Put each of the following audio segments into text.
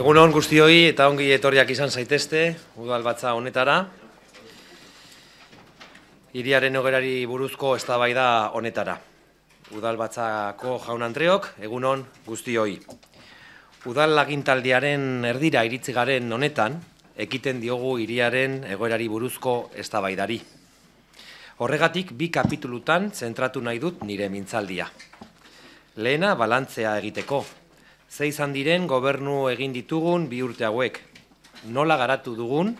Egun hon guztioi eta ongi etorriak izan zaitezte, udal batza honetara. Iriaren ogerari buruzko eztabaida honetara. Udal batzako jaun andreok, egunon guztioi. Udal lagintaldiaren erdira iritzigaren garen honetan, ekiten diogu iriaren egoerari buruzko eztabaidari. Horregatik, bi kapitulutan zentratu nahi dut nire mintzaldia. Lehena, balantzea egiteko, ze izan diren gobernu egin ditugun bi urte hauek. Nola garatu dugun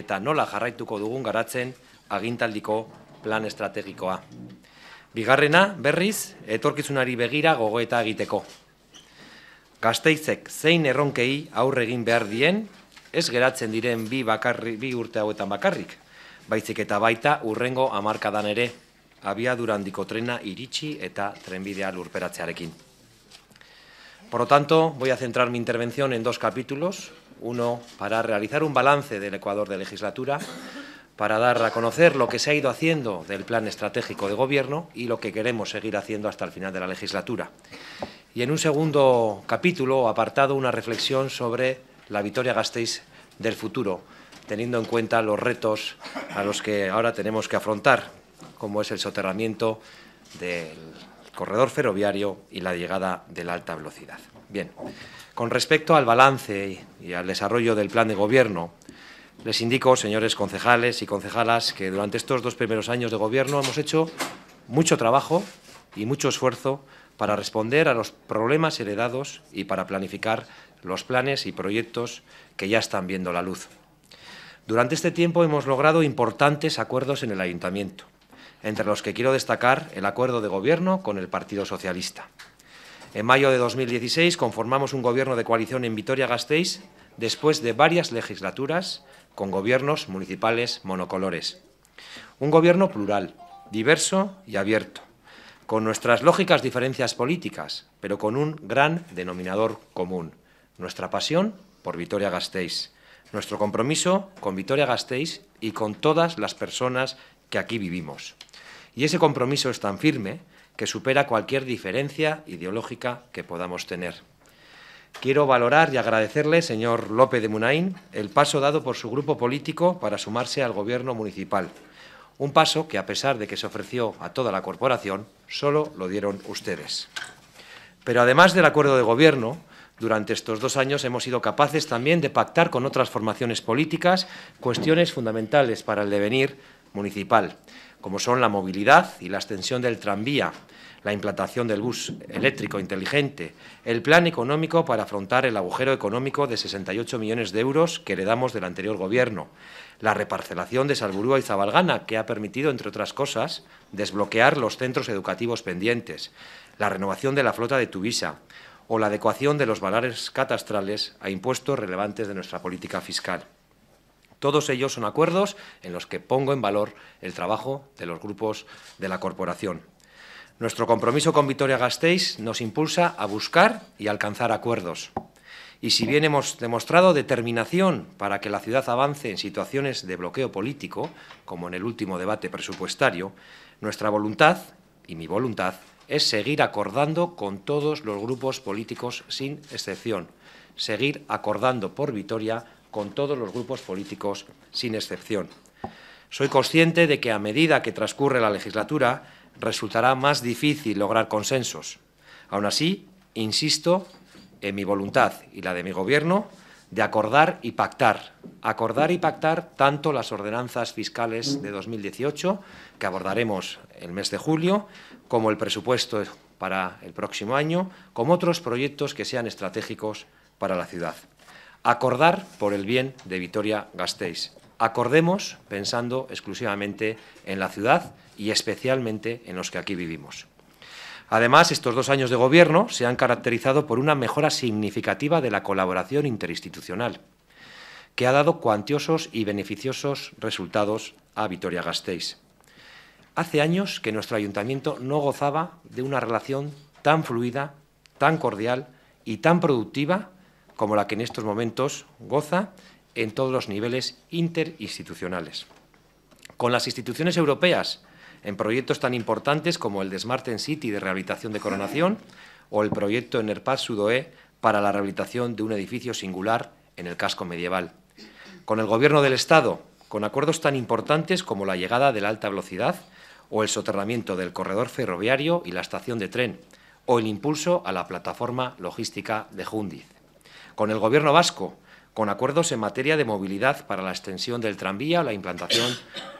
eta nola jarraituko dugun garatzen agintaldiko plan estrategikoa. Bigarrena, berriz, etorkizunari begira gogoeta egiteko. Gasteizek zein erronkei aurre egin behar dien, ez geratzen diren bi, bakarri, bi urte hauetan bakarrik, baizik eta baita urrengo hamarkadan ere, abiadurandiko trena iritsi eta trenbidea lurperatzearekin. Por lo tanto, voy a centrar mi intervención en dos capítulos. Uno, para realizar un balance del Ecuador de legislatura, para dar a conocer lo que se ha ido haciendo del plan estratégico de gobierno y lo que queremos seguir haciendo hasta el final de la legislatura. Y en un segundo capítulo o apartado, una reflexión sobre la victoria Gasteiz del futuro, teniendo en cuenta los retos a los que ahora tenemos que afrontar, como es el soterramiento del corredor ferroviario y la llegada de la alta velocidad. Bien, con respecto al balance y al desarrollo del plan de gobierno, les indico, señores concejales y concejalas, que durante estos dos primeros años de gobierno hemos hecho mucho trabajo y mucho esfuerzo para responder a los problemas heredados y para planificar los planes y proyectos que ya están viendo la luz. Durante este tiempo hemos logrado importantes acuerdos en el ayuntamiento entre los que quiero destacar el acuerdo de gobierno con el Partido Socialista. En mayo de 2016 conformamos un gobierno de coalición en Vitoria-Gasteiz después de varias legislaturas con gobiernos municipales monocolores. Un gobierno plural, diverso y abierto, con nuestras lógicas diferencias políticas, pero con un gran denominador común, nuestra pasión por Vitoria-Gasteiz, nuestro compromiso con Vitoria-Gasteiz y con todas las personas que aquí vivimos. Y ese compromiso es tan firme que supera cualquier diferencia ideológica que podamos tener. Quiero valorar y agradecerle, señor López de Munain, el paso dado por su grupo político para sumarse al Gobierno municipal. Un paso que, a pesar de que se ofreció a toda la corporación, solo lo dieron ustedes. Pero además del acuerdo de Gobierno, durante estos dos años hemos sido capaces también de pactar con otras formaciones políticas cuestiones fundamentales para el devenir municipal como son la movilidad y la extensión del tranvía, la implantación del bus eléctrico inteligente, el plan económico para afrontar el agujero económico de 68 millones de euros que heredamos del anterior gobierno, la reparcelación de Salburúa y Zabalgana, que ha permitido, entre otras cosas, desbloquear los centros educativos pendientes, la renovación de la flota de Tubisa o la adecuación de los valores catastrales a impuestos relevantes de nuestra política fiscal. Todos ellos son acuerdos en los que pongo en valor el trabajo de los grupos de la corporación. Nuestro compromiso con Vitoria-Gasteiz nos impulsa a buscar y alcanzar acuerdos. Y si bien hemos demostrado determinación para que la ciudad avance en situaciones de bloqueo político, como en el último debate presupuestario, nuestra voluntad y mi voluntad es seguir acordando con todos los grupos políticos sin excepción, seguir acordando por Vitoria con todos los grupos políticos sin excepción. Soy consciente de que a medida que transcurre la legislatura resultará más difícil lograr consensos. Aún así, insisto en mi voluntad y la de mi Gobierno de acordar y pactar, acordar y pactar tanto las ordenanzas fiscales de 2018, que abordaremos el mes de julio, como el presupuesto para el próximo año, como otros proyectos que sean estratégicos para la ciudad. Acordar por el bien de Vitoria Gasteiz. Acordemos pensando exclusivamente en la ciudad y especialmente en los que aquí vivimos. Además, estos dos años de gobierno se han caracterizado por una mejora significativa de la colaboración interinstitucional, que ha dado cuantiosos y beneficiosos resultados a Vitoria Gasteiz. Hace años que nuestro ayuntamiento no gozaba de una relación tan fluida, tan cordial y tan productiva como la que en estos momentos goza en todos los niveles interinstitucionales. Con las instituciones europeas en proyectos tan importantes como el de Smart City de rehabilitación de Coronación o el proyecto Enerpaz Sudoe para la rehabilitación de un edificio singular en el casco medieval. Con el Gobierno del Estado, con acuerdos tan importantes como la llegada de la alta velocidad o el soterramiento del corredor ferroviario y la estación de tren, o el impulso a la plataforma logística de Hundiz con el Gobierno vasco, con acuerdos en materia de movilidad para la extensión del tranvía o la implantación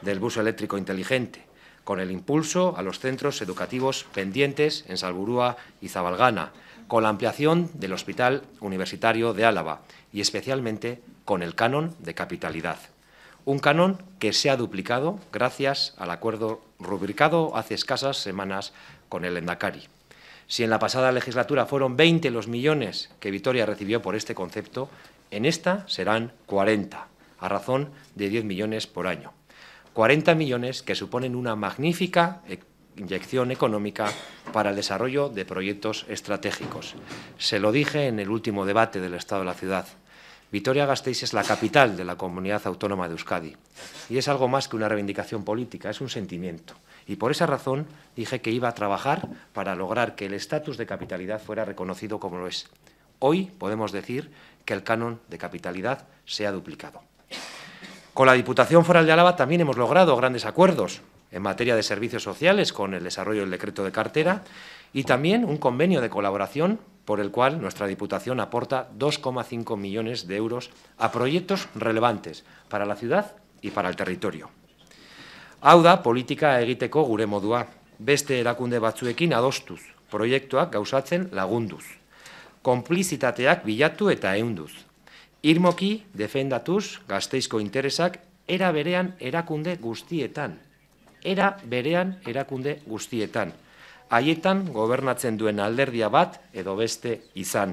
del bus eléctrico inteligente, con el impulso a los centros educativos pendientes en Salburúa y Zabalgana, con la ampliación del Hospital Universitario de Álava y especialmente con el canon de capitalidad. Un canon que se ha duplicado gracias al acuerdo rubricado hace escasas semanas con el Endacari. Si en la pasada legislatura fueron 20 los millones que Vitoria recibió por este concepto, en esta serán 40, a razón de 10 millones por año. 40 millones que suponen una magnífica inyección económica para el desarrollo de proyectos estratégicos. Se lo dije en el último debate del Estado de la Ciudad. Vitoria-Gasteiz es la capital de la comunidad autónoma de Euskadi y es algo más que una reivindicación política, es un sentimiento y por esa razón dije que iba a trabajar para lograr que el estatus de capitalidad fuera reconocido como lo es. Hoy podemos decir que el canon de capitalidad se ha duplicado. Con la Diputación Foral de Álava también hemos logrado grandes acuerdos en materia de servicios sociales con el desarrollo del decreto de cartera y también un convenio de colaboración por el cual nuestra Diputación aporta 2,5 millones de euros a proyectos relevantes para la ciudad y para el territorio. Hau da politika egiteko gure modua, beste erakunde batzuekin adostuz, proiektuak gauzatzen lagunduz. Konplizitateak bilatu eta ehunduz. Irmoki defendatuz gazteizko interesak era berean erakunde guztietan. Era berean erakunde guztietan. Haietan gobernatzen duen alderdia bat edo beste izan.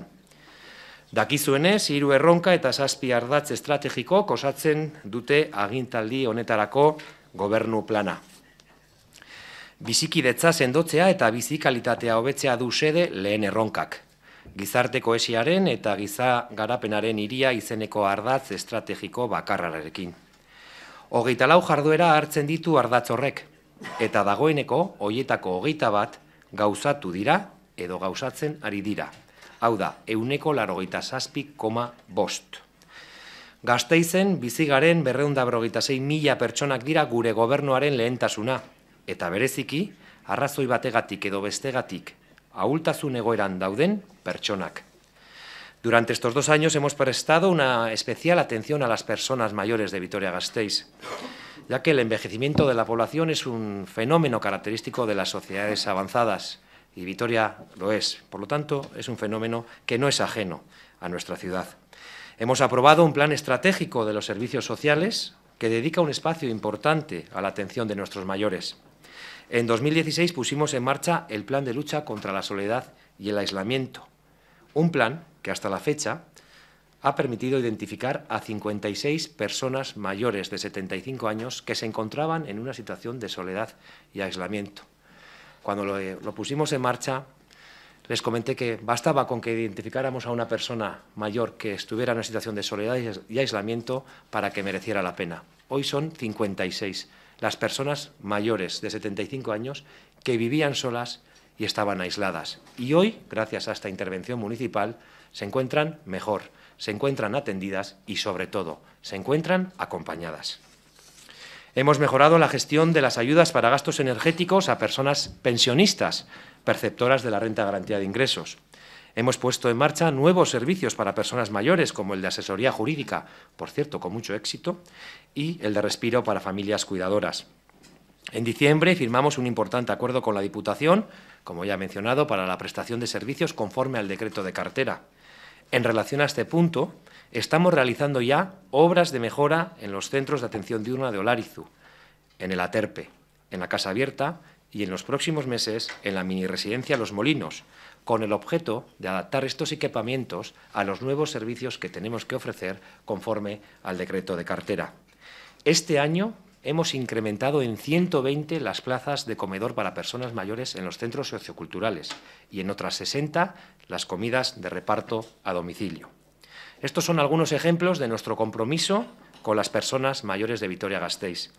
Dakizuenez, hiru erronka eta zazpi ardatz estrategiko kosatzen dute agintaldi honetarako gobernu plana. Bizikidetza sendotzea eta bizikalitatea hobetzea du sede lehen erronkak. Gizarte koesiaren eta giza garapenaren iria izeneko ardatz estrategiko bakarrarekin. Hogeita lau jarduera hartzen ditu ardatz horrek, eta dagoeneko hoietako hogeita bat gauzatu dira edo gauzatzen ari dira. Hau da, euneko laro zazpik koma bost. Gasteizen bizi garen berreunda berrogeita mila pertsonak dira gure gobernuaren lehentasuna. Eta bereziki, arrazoi bategatik edo bestegatik, ahultasun egoeran dauden pertsonak. Durante estos dos años hemos prestado una especial atención a las personas mayores de Vitoria Gasteiz, ya que el envejecimiento de la población es un fenómeno característico de las sociedades avanzadas, y Vitoria lo es. Por lo tanto, es un fenómeno que no es ajeno a nuestra ciudad. Hemos aprobado un plan estratégico de los servicios sociales que dedica un espacio importante a la atención de nuestros mayores. En 2016 pusimos en marcha el plan de lucha contra la soledad y el aislamiento, un plan que hasta la fecha ha permitido identificar a 56 personas mayores de 75 años que se encontraban en una situación de soledad y aislamiento. Cuando lo, lo pusimos en marcha, les comenté que bastaba con que identificáramos a una persona mayor que estuviera en una situación de soledad y aislamiento para que mereciera la pena. Hoy son 56 las personas mayores de 75 años que vivían solas y estaban aisladas. Y hoy, gracias a esta intervención municipal, se encuentran mejor, se encuentran atendidas y, sobre todo, se encuentran acompañadas. Hemos mejorado la gestión de las ayudas para gastos energéticos a personas pensionistas perceptoras de la renta garantía de ingresos. Hemos puesto en marcha nuevos servicios para personas mayores, como el de asesoría jurídica, por cierto, con mucho éxito, y el de respiro para familias cuidadoras. En diciembre firmamos un importante acuerdo con la Diputación, como ya he mencionado, para la prestación de servicios conforme al decreto de cartera. En relación a este punto, estamos realizando ya obras de mejora en los centros de atención diurna de Olarizu, en el Aterpe, en la Casa Abierta y en los próximos meses en la mini residencia Los Molinos, con el objeto de adaptar estos equipamientos a los nuevos servicios que tenemos que ofrecer conforme al decreto de cartera. Este año hemos incrementado en 120 las plazas de comedor para personas mayores en los centros socioculturales y en otras 60 las comidas de reparto a domicilio. Estos son algunos ejemplos de nuestro compromiso con las personas mayores de Vitoria-Gasteiz,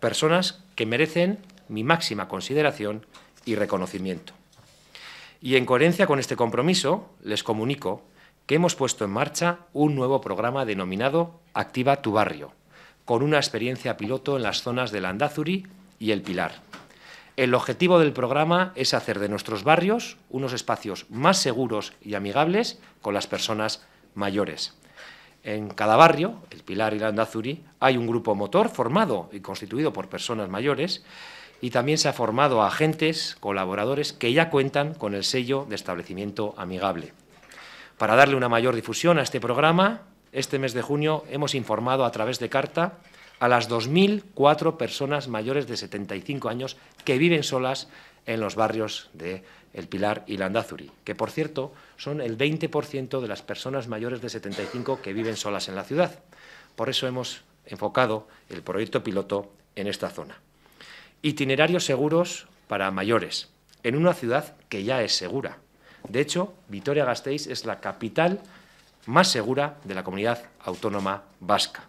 personas que merecen mi máxima consideración y reconocimiento. Y en coherencia con este compromiso, les comunico que hemos puesto en marcha un nuevo programa denominado Activa tu barrio, con una experiencia piloto en las zonas de Landazuri y El Pilar. El objetivo del programa es hacer de nuestros barrios unos espacios más seguros y amigables con las personas mayores. En cada barrio, El Pilar y Landazuri, hay un grupo motor formado y constituido por personas mayores y también se ha formado a agentes, colaboradores que ya cuentan con el sello de establecimiento amigable. Para darle una mayor difusión a este programa, este mes de junio hemos informado a través de carta a las 2.004 personas mayores de 75 años que viven solas en los barrios de El Pilar y Landazuri, que por cierto son el 20% de las personas mayores de 75 que viven solas en la ciudad. Por eso hemos enfocado el proyecto piloto en esta zona. Itinerarios seguros para mayores, en una ciudad que ya es segura. De hecho, Vitoria-Gasteiz es la capital más segura de la comunidad autónoma vasca.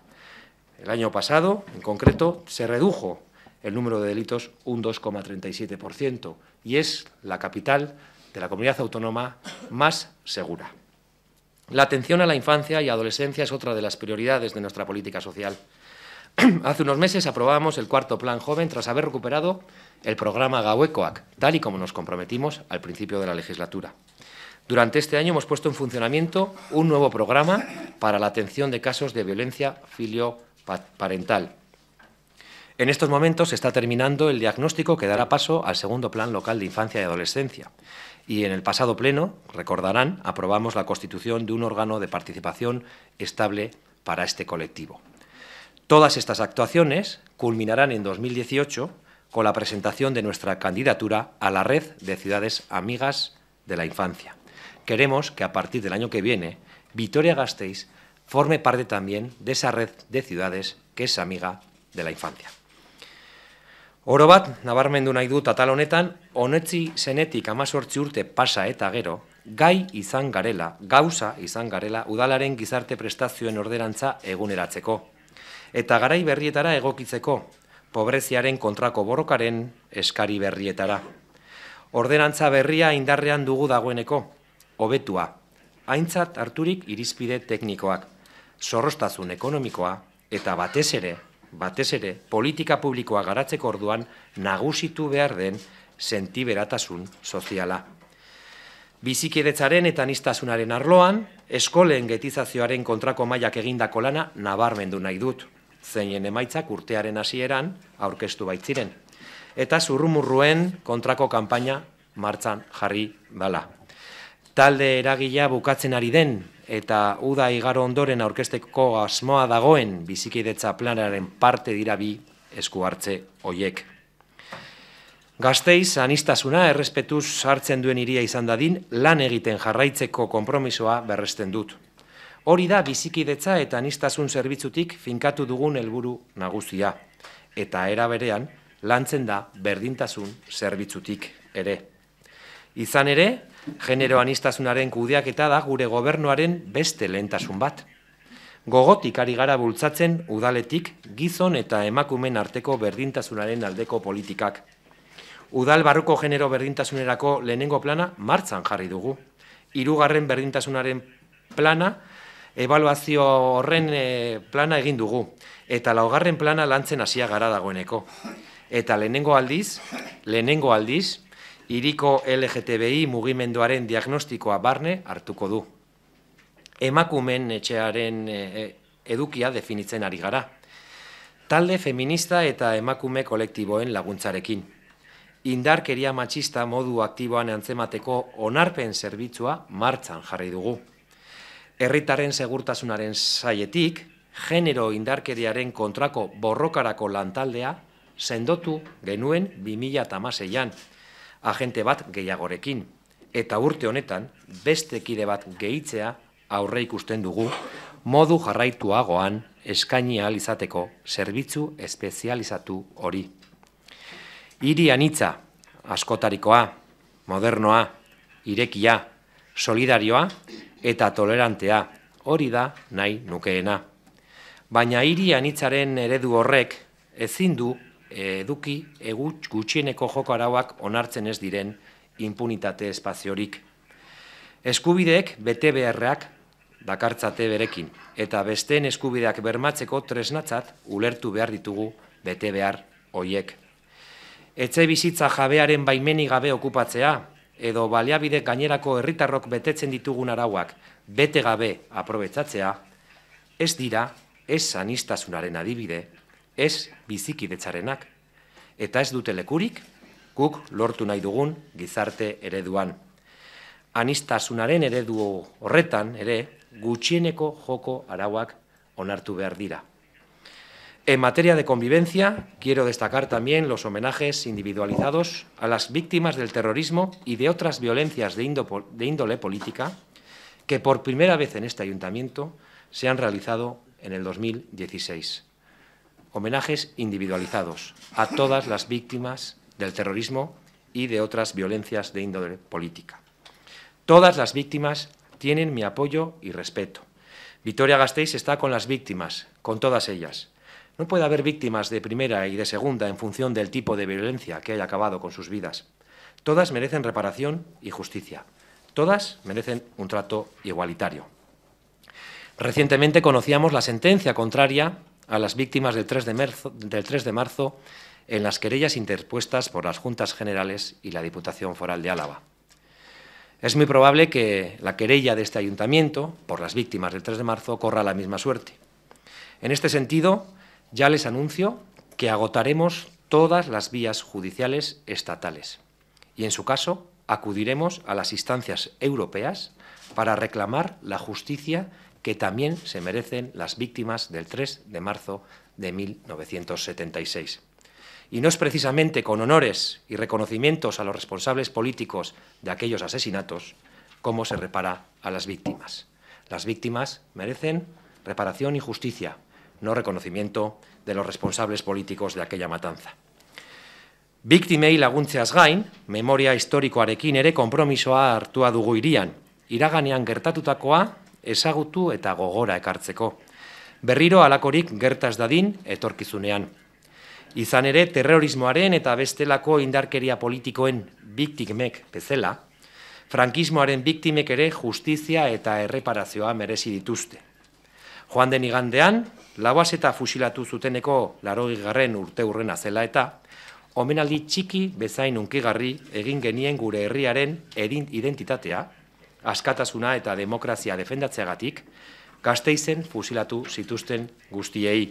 El año pasado, en concreto, se redujo el número de delitos un 2,37% y es la capital de la comunidad autónoma más segura. La atención a la infancia y adolescencia es otra de las prioridades de nuestra política social. Hace unos meses aprobamos el cuarto plan joven tras haber recuperado el programa Gauecoac, tal y como nos comprometimos al principio de la legislatura. Durante este año hemos puesto en funcionamiento un nuevo programa para la atención de casos de violencia filioparental. En estos momentos se está terminando el diagnóstico que dará paso al segundo plan local de infancia y adolescencia. Y en el pasado pleno, recordarán, aprobamos la constitución de un órgano de participación estable para este colectivo. Todas estas actuaciones culminarán en 2018 con la presentación de nuestra candidatura a la Red de Ciudades Amigas de la Infancia. Queremos que a partir del año que viene, Vitoria Gasteiz forme parte también de esa red de ciudades que es amiga de la infancia. Orobat, nabarmendu nahi dut atal honetan, honetzi zenetik amazortzi urte pasa eta gero, gai izan garela, gauza izan garela, udalaren gizarte prestazioen orderantza eguneratzeko eta garai berrietara egokitzeko, pobreziaren kontrako borrokaren eskari berrietara. Ordenantza berria indarrean dugu dagoeneko, hobetua, haintzat harturik irizpide teknikoak, zorrostazun ekonomikoa eta batez ere, batez ere, politika publikoa garatzeko orduan nagusitu behar den sentiberatasun soziala. Bizikidetzaren eta anistasunaren arloan, eskolen getizazioaren kontrako mailak egindako lana nabarmendu nahi dut zeinen emaitzak urtearen hasieran aurkeztu baitziren. Eta zurrumurruen kontrako kanpaina martzan jarri bala. Talde eragila bukatzen ari den eta uda igaro ondoren aurkesteko asmoa dagoen bizikidetza planaren parte dira bi esku hartze hoiek. Gazteiz, anistazuna, errespetuz hartzen duen iria izan dadin, lan egiten jarraitzeko konpromisoa berresten dut. Hori da bizikidetza eta anistasun zerbitzutik finkatu dugun helburu nagusia. Eta era berean, lantzen da berdintasun zerbitzutik ere. Izan ere, genero anistasunaren kudeaketa da gure gobernuaren beste lehentasun bat. Gogotik ari gara bultzatzen udaletik gizon eta emakumen arteko berdintasunaren aldeko politikak. Udal barruko genero berdintasunerako lehenengo plana martzan jarri dugu. Hirugarren berdintasunaren plana, ebaluazio horren eh, plana egin dugu eta laugarren plana lantzen hasia gara dagoeneko. Eta lehenengo aldiz, lehenengo aldiz, iriko LGTBI mugimenduaren diagnostikoa barne hartuko du. Emakumen etxearen e, edukia definitzen ari gara. Talde feminista eta emakume kolektiboen laguntzarekin. Indarkeria matxista modu aktiboan antzemateko onarpen zerbitzua martzan jarri dugu herritaren segurtasunaren saietik, genero indarkeriaren kontrako borrokarako lantaldea, sendotu genuen 2008an agente bat gehiagorekin, eta urte honetan beste bat gehitzea aurre ikusten dugu, modu jarraituagoan eskaini alizateko zerbitzu espezializatu hori. Hiri anitza, askotarikoa, modernoa, irekia, solidarioa eta tolerantea hori da nahi nukeena. Baina hiri anitzaren eredu horrek ezin du eduki egut gutxieneko joko arauak onartzen ez diren impunitate espaziorik. Eskubideek bete beharrak dakartzate berekin eta besteen eskubideak bermatzeko tresnatzat ulertu behar ditugu bete behar hoiek. Etxe bizitza jabearen baimeni gabe okupatzea, edo baliabide gainerako herritarrok betetzen ditugun arauak bete gabe aprobetzatzea, ez dira ez sanistasunaren adibide, ez bizikidetzarenak, eta ez dute lekurik guk lortu nahi dugun gizarte ereduan. Anistasunaren eredu horretan ere gutxieneko joko arauak onartu behar dira. En materia de convivencia, quiero destacar también los homenajes individualizados a las víctimas del terrorismo y de otras violencias de, índole política que por primera vez en este ayuntamiento se han realizado en el 2016. Homenajes individualizados a todas las víctimas del terrorismo y de otras violencias de índole política. Todas las víctimas tienen mi apoyo y respeto. Victoria Gasteiz está con las víctimas, con todas ellas no puede haber víctimas de primera y de segunda en función del tipo de violencia que haya acabado con sus vidas. Todas merecen reparación y justicia. Todas merecen un trato igualitario. Recientemente conocíamos la sentencia contraria a las víctimas del 3 de marzo, en las querellas interpuestas por las Juntas Generales y la Diputación Foral de Álava. Es muy probable que la querella de este ayuntamiento por las víctimas del 3 de marzo corra la misma suerte. En este sentido, ya les anuncio que agotaremos todas las vías judiciales estatales y, en su caso, acudiremos a las instancias europeas para reclamar la justicia que también se merecen las víctimas del 3 de marzo de 1976. Y no es precisamente con honores y reconocimientos a los responsables políticos de aquellos asesinatos como se repara a las víctimas. Las víctimas merecen reparación y justicia, no reconocimiento de los responsables políticos de aquella matanza. Biktimei laguntzeaz gain, memoria historikoarekin ere konpromisoa hartua dugu irian, iraganean gertatutakoa ezagutu eta gogora ekartzeko. Berriro alakorik gertaz dadin etorkizunean. Izan ere, terrorismoaren eta bestelako indarkeria politikoen biktimek bezela, frankismoaren biktimek ere justizia eta erreparazioa merezi dituzte. Joan den igandean, Lauaz eta fusilatu zuteneko larogi garren urte urrena zela eta, omenaldi txiki bezain unkigarri egin genien gure herriaren edin identitatea, askatasuna eta demokrazia defendatzeagatik, gazteizen fusilatu zituzten guztiei.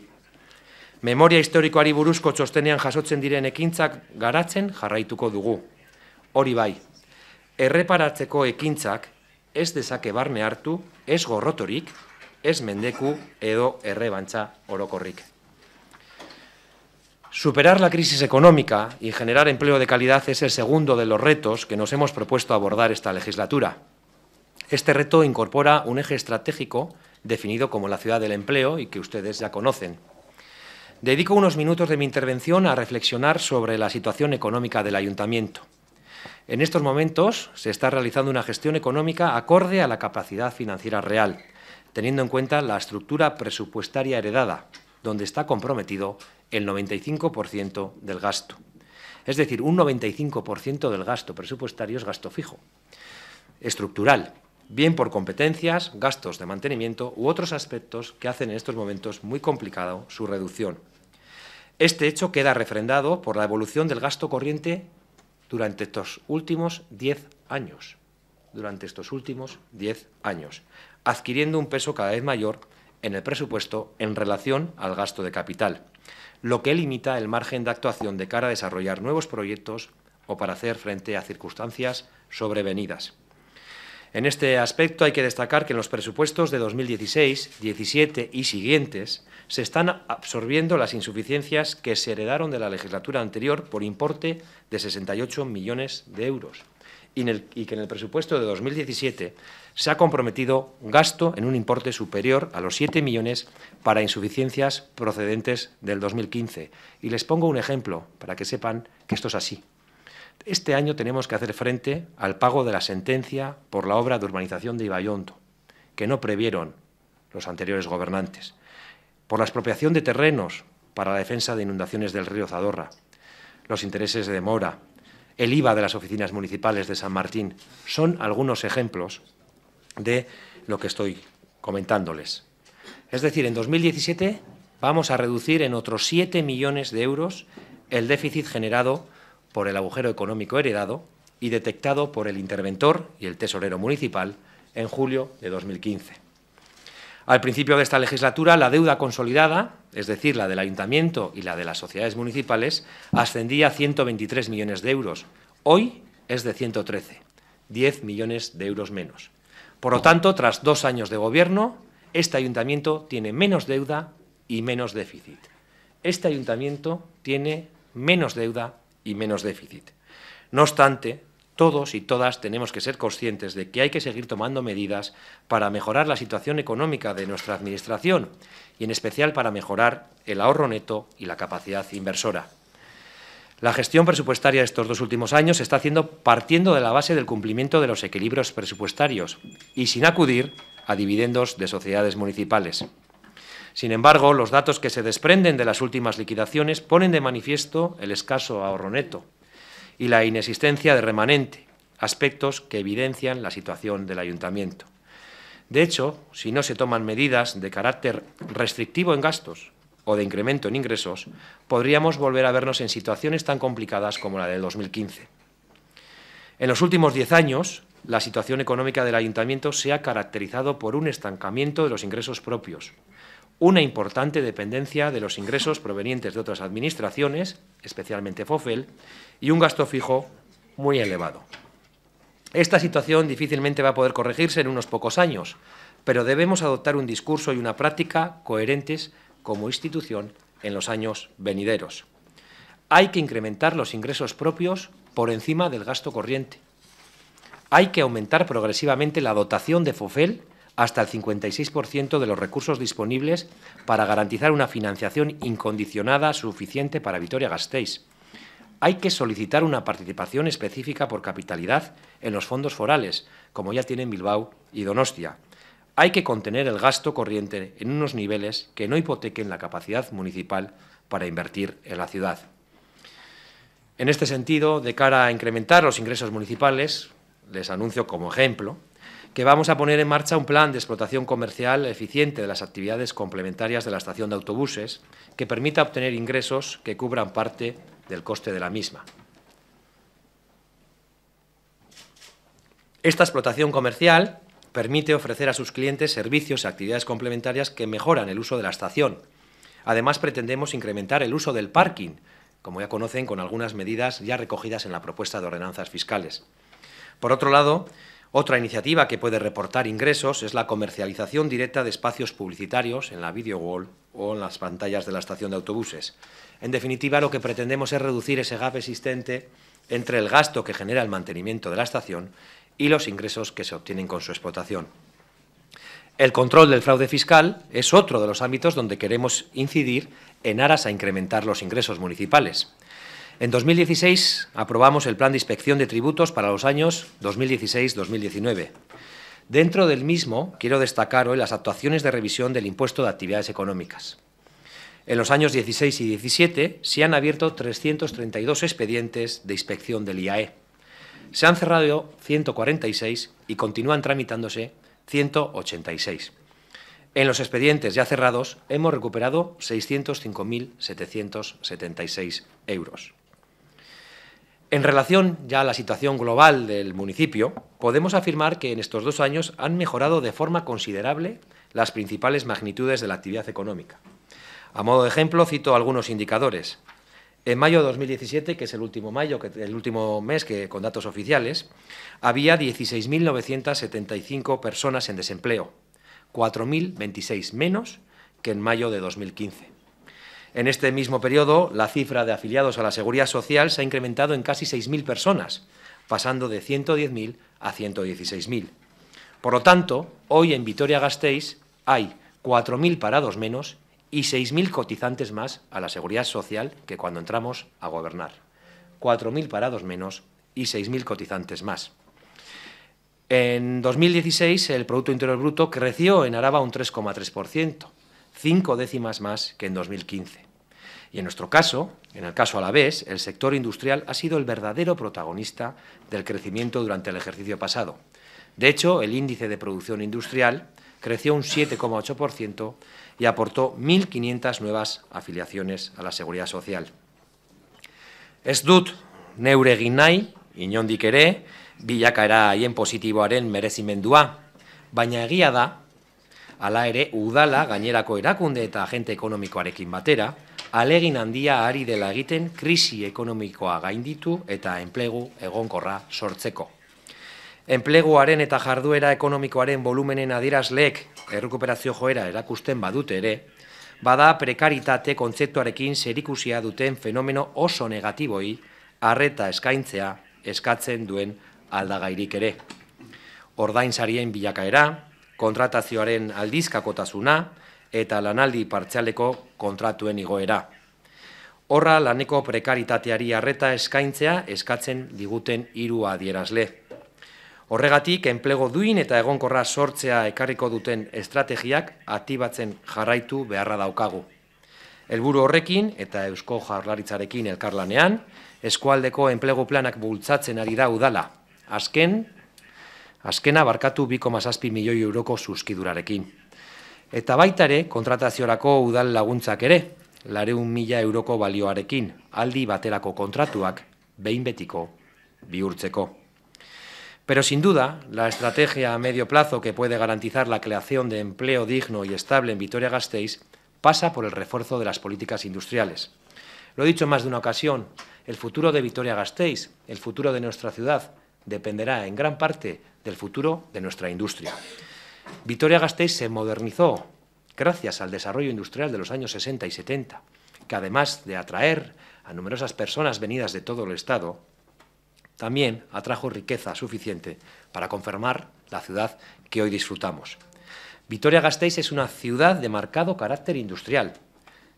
Memoria historikoari buruzko txostenean jasotzen diren ekintzak garatzen jarraituko dugu. Hori bai, erreparatzeko ekintzak ez dezake barne hartu, ez gorrotorik, ...es mendeku edo Bancha Orocorrique. Superar la crisis económica y generar empleo de calidad es el segundo de los retos que nos hemos propuesto abordar esta legislatura. Este reto incorpora un eje estratégico definido como la ciudad del empleo y que ustedes ya conocen. Dedico unos minutos de mi intervención a reflexionar sobre la situación económica del ayuntamiento. En estos momentos se está realizando una gestión económica acorde a la capacidad financiera real teniendo en cuenta la estructura presupuestaria heredada, donde está comprometido el 95% del gasto. Es decir, un 95% del gasto presupuestario es gasto fijo, estructural, bien por competencias, gastos de mantenimiento u otros aspectos que hacen en estos momentos muy complicado su reducción. Este hecho queda refrendado por la evolución del gasto corriente durante estos últimos 10 años. Durante estos últimos 10 años adquiriendo un peso cada vez mayor en el presupuesto en relación al gasto de capital, lo que limita el margen de actuación de cara a desarrollar nuevos proyectos o para hacer frente a circunstancias sobrevenidas. En este aspecto hay que destacar que en los presupuestos de 2016, 17 y siguientes se están absorbiendo las insuficiencias que se heredaron de la legislatura anterior por importe de 68 millones de euros y, que en el presupuesto de 2017 se ha comprometido gasto en un importe superior a los 7 millones para insuficiencias procedentes del 2015. Y les pongo un ejemplo para que sepan que esto es así. Este año tenemos que hacer frente al pago de la sentencia por la obra de urbanización de Ibayondo, que no previeron los anteriores gobernantes, por la expropiación de terrenos para la defensa de inundaciones del río Zadorra, los intereses de mora el IVA de las oficinas municipales de San Martín. Son algunos ejemplos de lo que estoy comentándoles. Es decir, en 2017 vamos a reducir en otros 7 millones de euros el déficit generado por el agujero económico heredado y detectado por el interventor y el tesorero municipal en julio de 2015 al principio de esta legislatura, la deuda consolidada, es decir, la del ayuntamiento y la de las sociedades municipales, ascendía a 123 millones de euros. Hoy es de 113, 10 millones de euros menos. Por lo tanto, tras dos años de gobierno, este ayuntamiento tiene menos deuda y menos déficit. Este ayuntamiento tiene menos deuda y menos déficit. No obstante, todos y todas tenemos que ser conscientes de que hay que seguir tomando medidas para mejorar la situación económica de nuestra Administración y, en especial, para mejorar el ahorro neto y la capacidad inversora. La gestión presupuestaria de estos dos últimos años se está haciendo partiendo de la base del cumplimiento de los equilibrios presupuestarios y sin acudir a dividendos de sociedades municipales. Sin embargo, los datos que se desprenden de las últimas liquidaciones ponen de manifiesto el escaso ahorro neto, y la inexistencia de remanente, aspectos que evidencian la situación del ayuntamiento. De hecho, si no se toman medidas de carácter restrictivo en gastos o de incremento en ingresos, podríamos volver a vernos en situaciones tan complicadas como la del 2015. En los últimos diez años, la situación económica del ayuntamiento se ha caracterizado por un estancamiento de los ingresos propios, una importante dependencia de los ingresos provenientes de otras administraciones, especialmente FOFEL, y un gasto fijo muy elevado. Esta situación difícilmente va a poder corregirse en unos pocos años, pero debemos adoptar un discurso y una práctica coherentes como institución en los años venideros. Hay que incrementar los ingresos propios por encima del gasto corriente. Hay que aumentar progresivamente la dotación de FOFEL hasta el 56% de los recursos disponibles para garantizar una financiación incondicionada suficiente para Vitoria-Gasteiz. Hay que solicitar una participación específica por capitalidad en los fondos forales, como ya tienen Bilbao y Donostia. Hay que contener el gasto corriente en unos niveles que no hipotequen la capacidad municipal para invertir en la ciudad. En este sentido, de cara a incrementar los ingresos municipales, les anuncio como ejemplo que vamos a poner en marcha un plan de explotación comercial eficiente de las actividades complementarias de la estación de autobuses que permita obtener ingresos que cubran parte del coste de la misma. Esta explotación comercial permite ofrecer a sus clientes servicios y actividades complementarias que mejoran el uso de la estación. Además, pretendemos incrementar el uso del parking, como ya conocen, con algunas medidas ya recogidas en la propuesta de ordenanzas fiscales. Por otro lado, otra iniciativa que puede reportar ingresos es la comercialización directa de espacios publicitarios en la video o en las pantallas de la estación de autobuses. En definitiva, lo que pretendemos es reducir ese gap existente entre el gasto que genera el mantenimiento de la estación y los ingresos que se obtienen con su explotación. El control del fraude fiscal es otro de los ámbitos donde queremos incidir en aras a incrementar los ingresos municipales. En 2016 aprobamos el Plan de Inspección de Tributos para los años 2016-2019. Dentro del mismo, quiero destacar hoy las actuaciones de revisión del impuesto de actividades económicas. En los años 16 y 17 se han abierto 332 expedientes de inspección del IAE. Se han cerrado 146 y continúan tramitándose 186. En los expedientes ya cerrados hemos recuperado 605.776 euros. En relación ya a la situación global del municipio, podemos afirmar que en estos dos años han mejorado de forma considerable las principales magnitudes de la actividad económica. A modo de ejemplo, cito algunos indicadores. En mayo de 2017, que es el último mayo, que, el último mes que con datos oficiales, había 16.975 personas en desempleo, 4.026 menos que en mayo de 2015. En este mismo periodo, la cifra de afiliados a la Seguridad Social se ha incrementado en casi 6.000 personas, pasando de 110.000 a 116.000. Por lo tanto, hoy en Vitoria-Gasteiz hay 4.000 parados menos y 6.000 cotizantes más a la Seguridad Social que cuando entramos a gobernar. 4.000 parados menos y 6.000 cotizantes más. En 2016, el Producto Interior Bruto creció en Araba un 3,3%, cinco décimas más que en 2015. Y en nuestro caso, en el caso a la vez, el sector industrial ha sido el verdadero protagonista del crecimiento durante el ejercicio pasado. De hecho, el índice de producción industrial creció un 7,8% y aportó 1.500 nuevas afiliaciones a la Seguridad Social. Ez dut neure egin y inondik ere, bilakaera haien positiboaren merezimendua, baina egia da, hala ere udala gainerako erakunde agente económico batera, alegin handia ari dela egiten krisi ekonomikoa gainditu eta enplegu egonkorra sortzeko. Enpleguaren eta jarduera ekonomikoaren volumenen adierazlek, errekuperazio joera erakusten badute ere, bada prekaritate kontzeptuarekin zerikusia duten fenomeno oso negatiboi arreta eskaintzea eskatzen duen aldagairik ere. Ordainzarien bilakaera, kontratazioaren aldizkakotasuna, eta lanaldi partzialeko kontratuen igoera. Horra laneko prekaritateari arreta eskaintzea eskatzen diguten hiru adierazle. Horregatik, enplego duin eta egonkorra sortzea ekarriko duten estrategiak atibatzen jarraitu beharra daukagu. Elburu horrekin eta Eusko Jarlaritzarekin elkarlanean, eskualdeko enplego planak bultzatzen ari da udala. Azken, azkena barkatu 2,6 milioi euroko zuzkidurarekin. Eta baita ere, kontrataziorako udal laguntzak ere, lareun mila euroko balioarekin, aldi baterako kontratuak, behin betiko, bihurtzeko. Pero sin duda, la estrategia a medio plazo que puede garantizar la creación de empleo digno y estable en Vitoria-Gasteiz pasa por el refuerzo de las políticas industriales. Lo he dicho más de una ocasión, el futuro de Vitoria-Gasteiz, el futuro de nuestra ciudad, dependerá en gran parte del futuro de nuestra industria. Vitoria-Gasteiz se modernizó gracias al desarrollo industrial de los años 60 y 70, que además de atraer a numerosas personas venidas de todo el Estado, también atrajo riqueza suficiente para confirmar la ciudad que hoy disfrutamos. Vitoria-Gasteiz es una ciudad de marcado carácter industrial.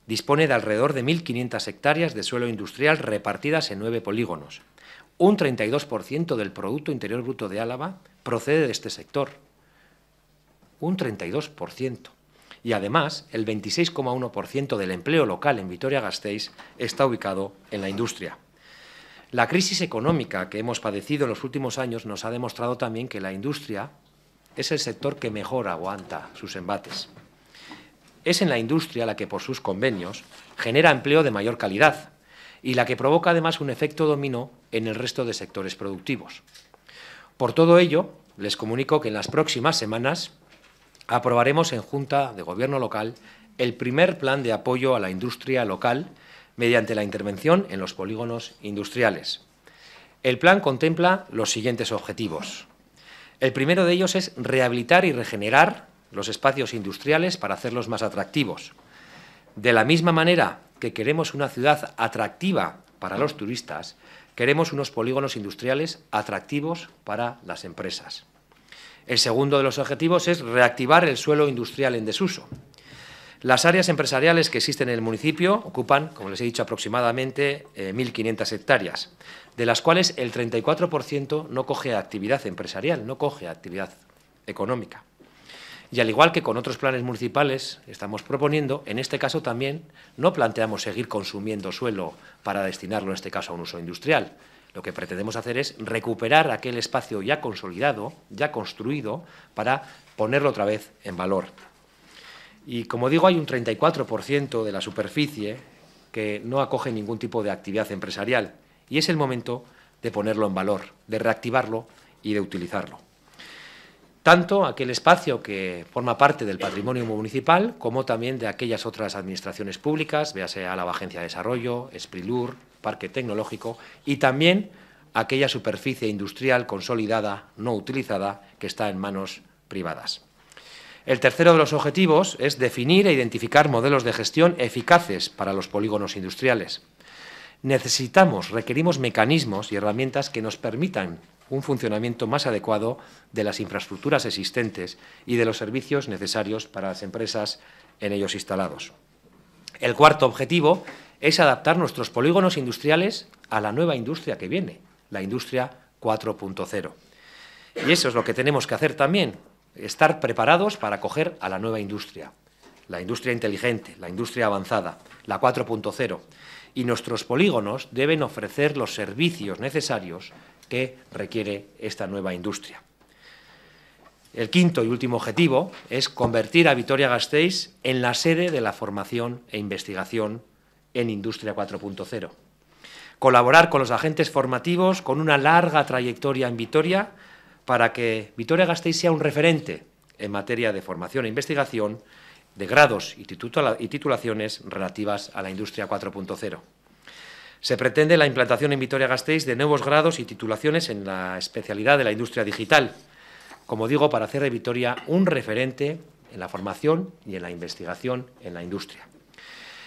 Dispone de alrededor de 1.500 hectáreas de suelo industrial repartidas en nueve polígonos. Un 32% del Producto Interior Bruto de Álava procede de este sector un 32%. Y además, el 26,1% del empleo local en Vitoria-Gasteiz está ubicado en la industria. La crisis económica que hemos padecido en los últimos años nos ha demostrado también que la industria es el sector que mejor aguanta sus embates. Es en la industria la que, por sus convenios, genera empleo de mayor calidad y la que provoca además un efecto dominó en el resto de sectores productivos. Por todo ello, les comunico que en las próximas semanas aprobaremos en Junta de Gobierno Local el primer plan de apoyo a la industria local mediante la intervención en los polígonos industriales. El plan contempla los siguientes objetivos. El primero de ellos es rehabilitar y regenerar los espacios industriales para hacerlos más atractivos. De la misma manera que queremos una ciudad atractiva para los turistas, queremos unos polígonos industriales atractivos para las empresas. El segundo de los objetivos es reactivar el suelo industrial en desuso. Las áreas empresariales que existen en el municipio ocupan, como les he dicho, aproximadamente 1.500 eh, hectáreas, de las cuales el 34% no coge actividad empresarial, no coge actividad económica. Y al igual que con otros planes municipales estamos proponiendo, en este caso también no planteamos seguir consumiendo suelo para destinarlo, en este caso, a un uso industrial, lo que pretendemos hacer es recuperar aquel espacio ya consolidado, ya construido, para ponerlo otra vez en valor. Y como digo, hay un 34% de la superficie que no acoge ningún tipo de actividad empresarial y es el momento de ponerlo en valor, de reactivarlo y de utilizarlo. Tanto aquel espacio que forma parte del patrimonio municipal como también de aquellas otras administraciones públicas, véase a la Agencia de Desarrollo, Esprilur parque tecnológico y también aquella superficie industrial consolidada no utilizada que está en manos privadas. El tercero de los objetivos es definir e identificar modelos de gestión eficaces para los polígonos industriales. Necesitamos, requerimos mecanismos y herramientas que nos permitan un funcionamiento más adecuado de las infraestructuras existentes y de los servicios necesarios para las empresas en ellos instalados. El cuarto objetivo es adaptar nuestros polígonos industriales a la nueva industria que viene, la industria 4.0. Y eso es lo que tenemos que hacer también, estar preparados para acoger a la nueva industria, la industria inteligente, la industria avanzada, la 4.0. Y nuestros polígonos deben ofrecer los servicios necesarios que requiere esta nueva industria. El quinto y último objetivo es convertir a Vitoria-Gasteiz en la sede de la formación e investigación en Industria 4.0. Colaborar con los agentes formativos con una larga trayectoria en Vitoria para que Vitoria Gasteiz sea un referente en materia de formación e investigación de grados y titulaciones relativas a la Industria 4.0. Se pretende la implantación en Vitoria-Gasteiz de nuevos grados y titulaciones en la especialidad de la industria digital, como digo, para hacer de Vitoria un referente en la formación y en la investigación en la industria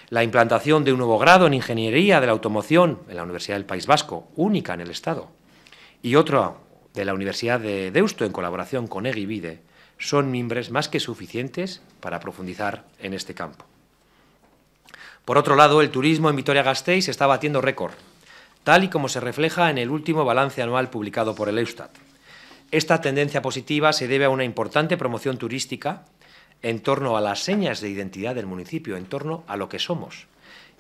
la implantación de un nuevo grado en Ingeniería de la Automoción en la Universidad del País Vasco, única en el Estado, y otro de la Universidad de Deusto en colaboración con Egibide, son mimbres más que suficientes para profundizar en este campo. Por otro lado, el turismo en Vitoria-Gasteiz está batiendo récord, tal y como se refleja en el último balance anual publicado por el Eustat. Esta tendencia positiva se debe a una importante promoción turística en torno a las señas de identidad del municipio, en torno a lo que somos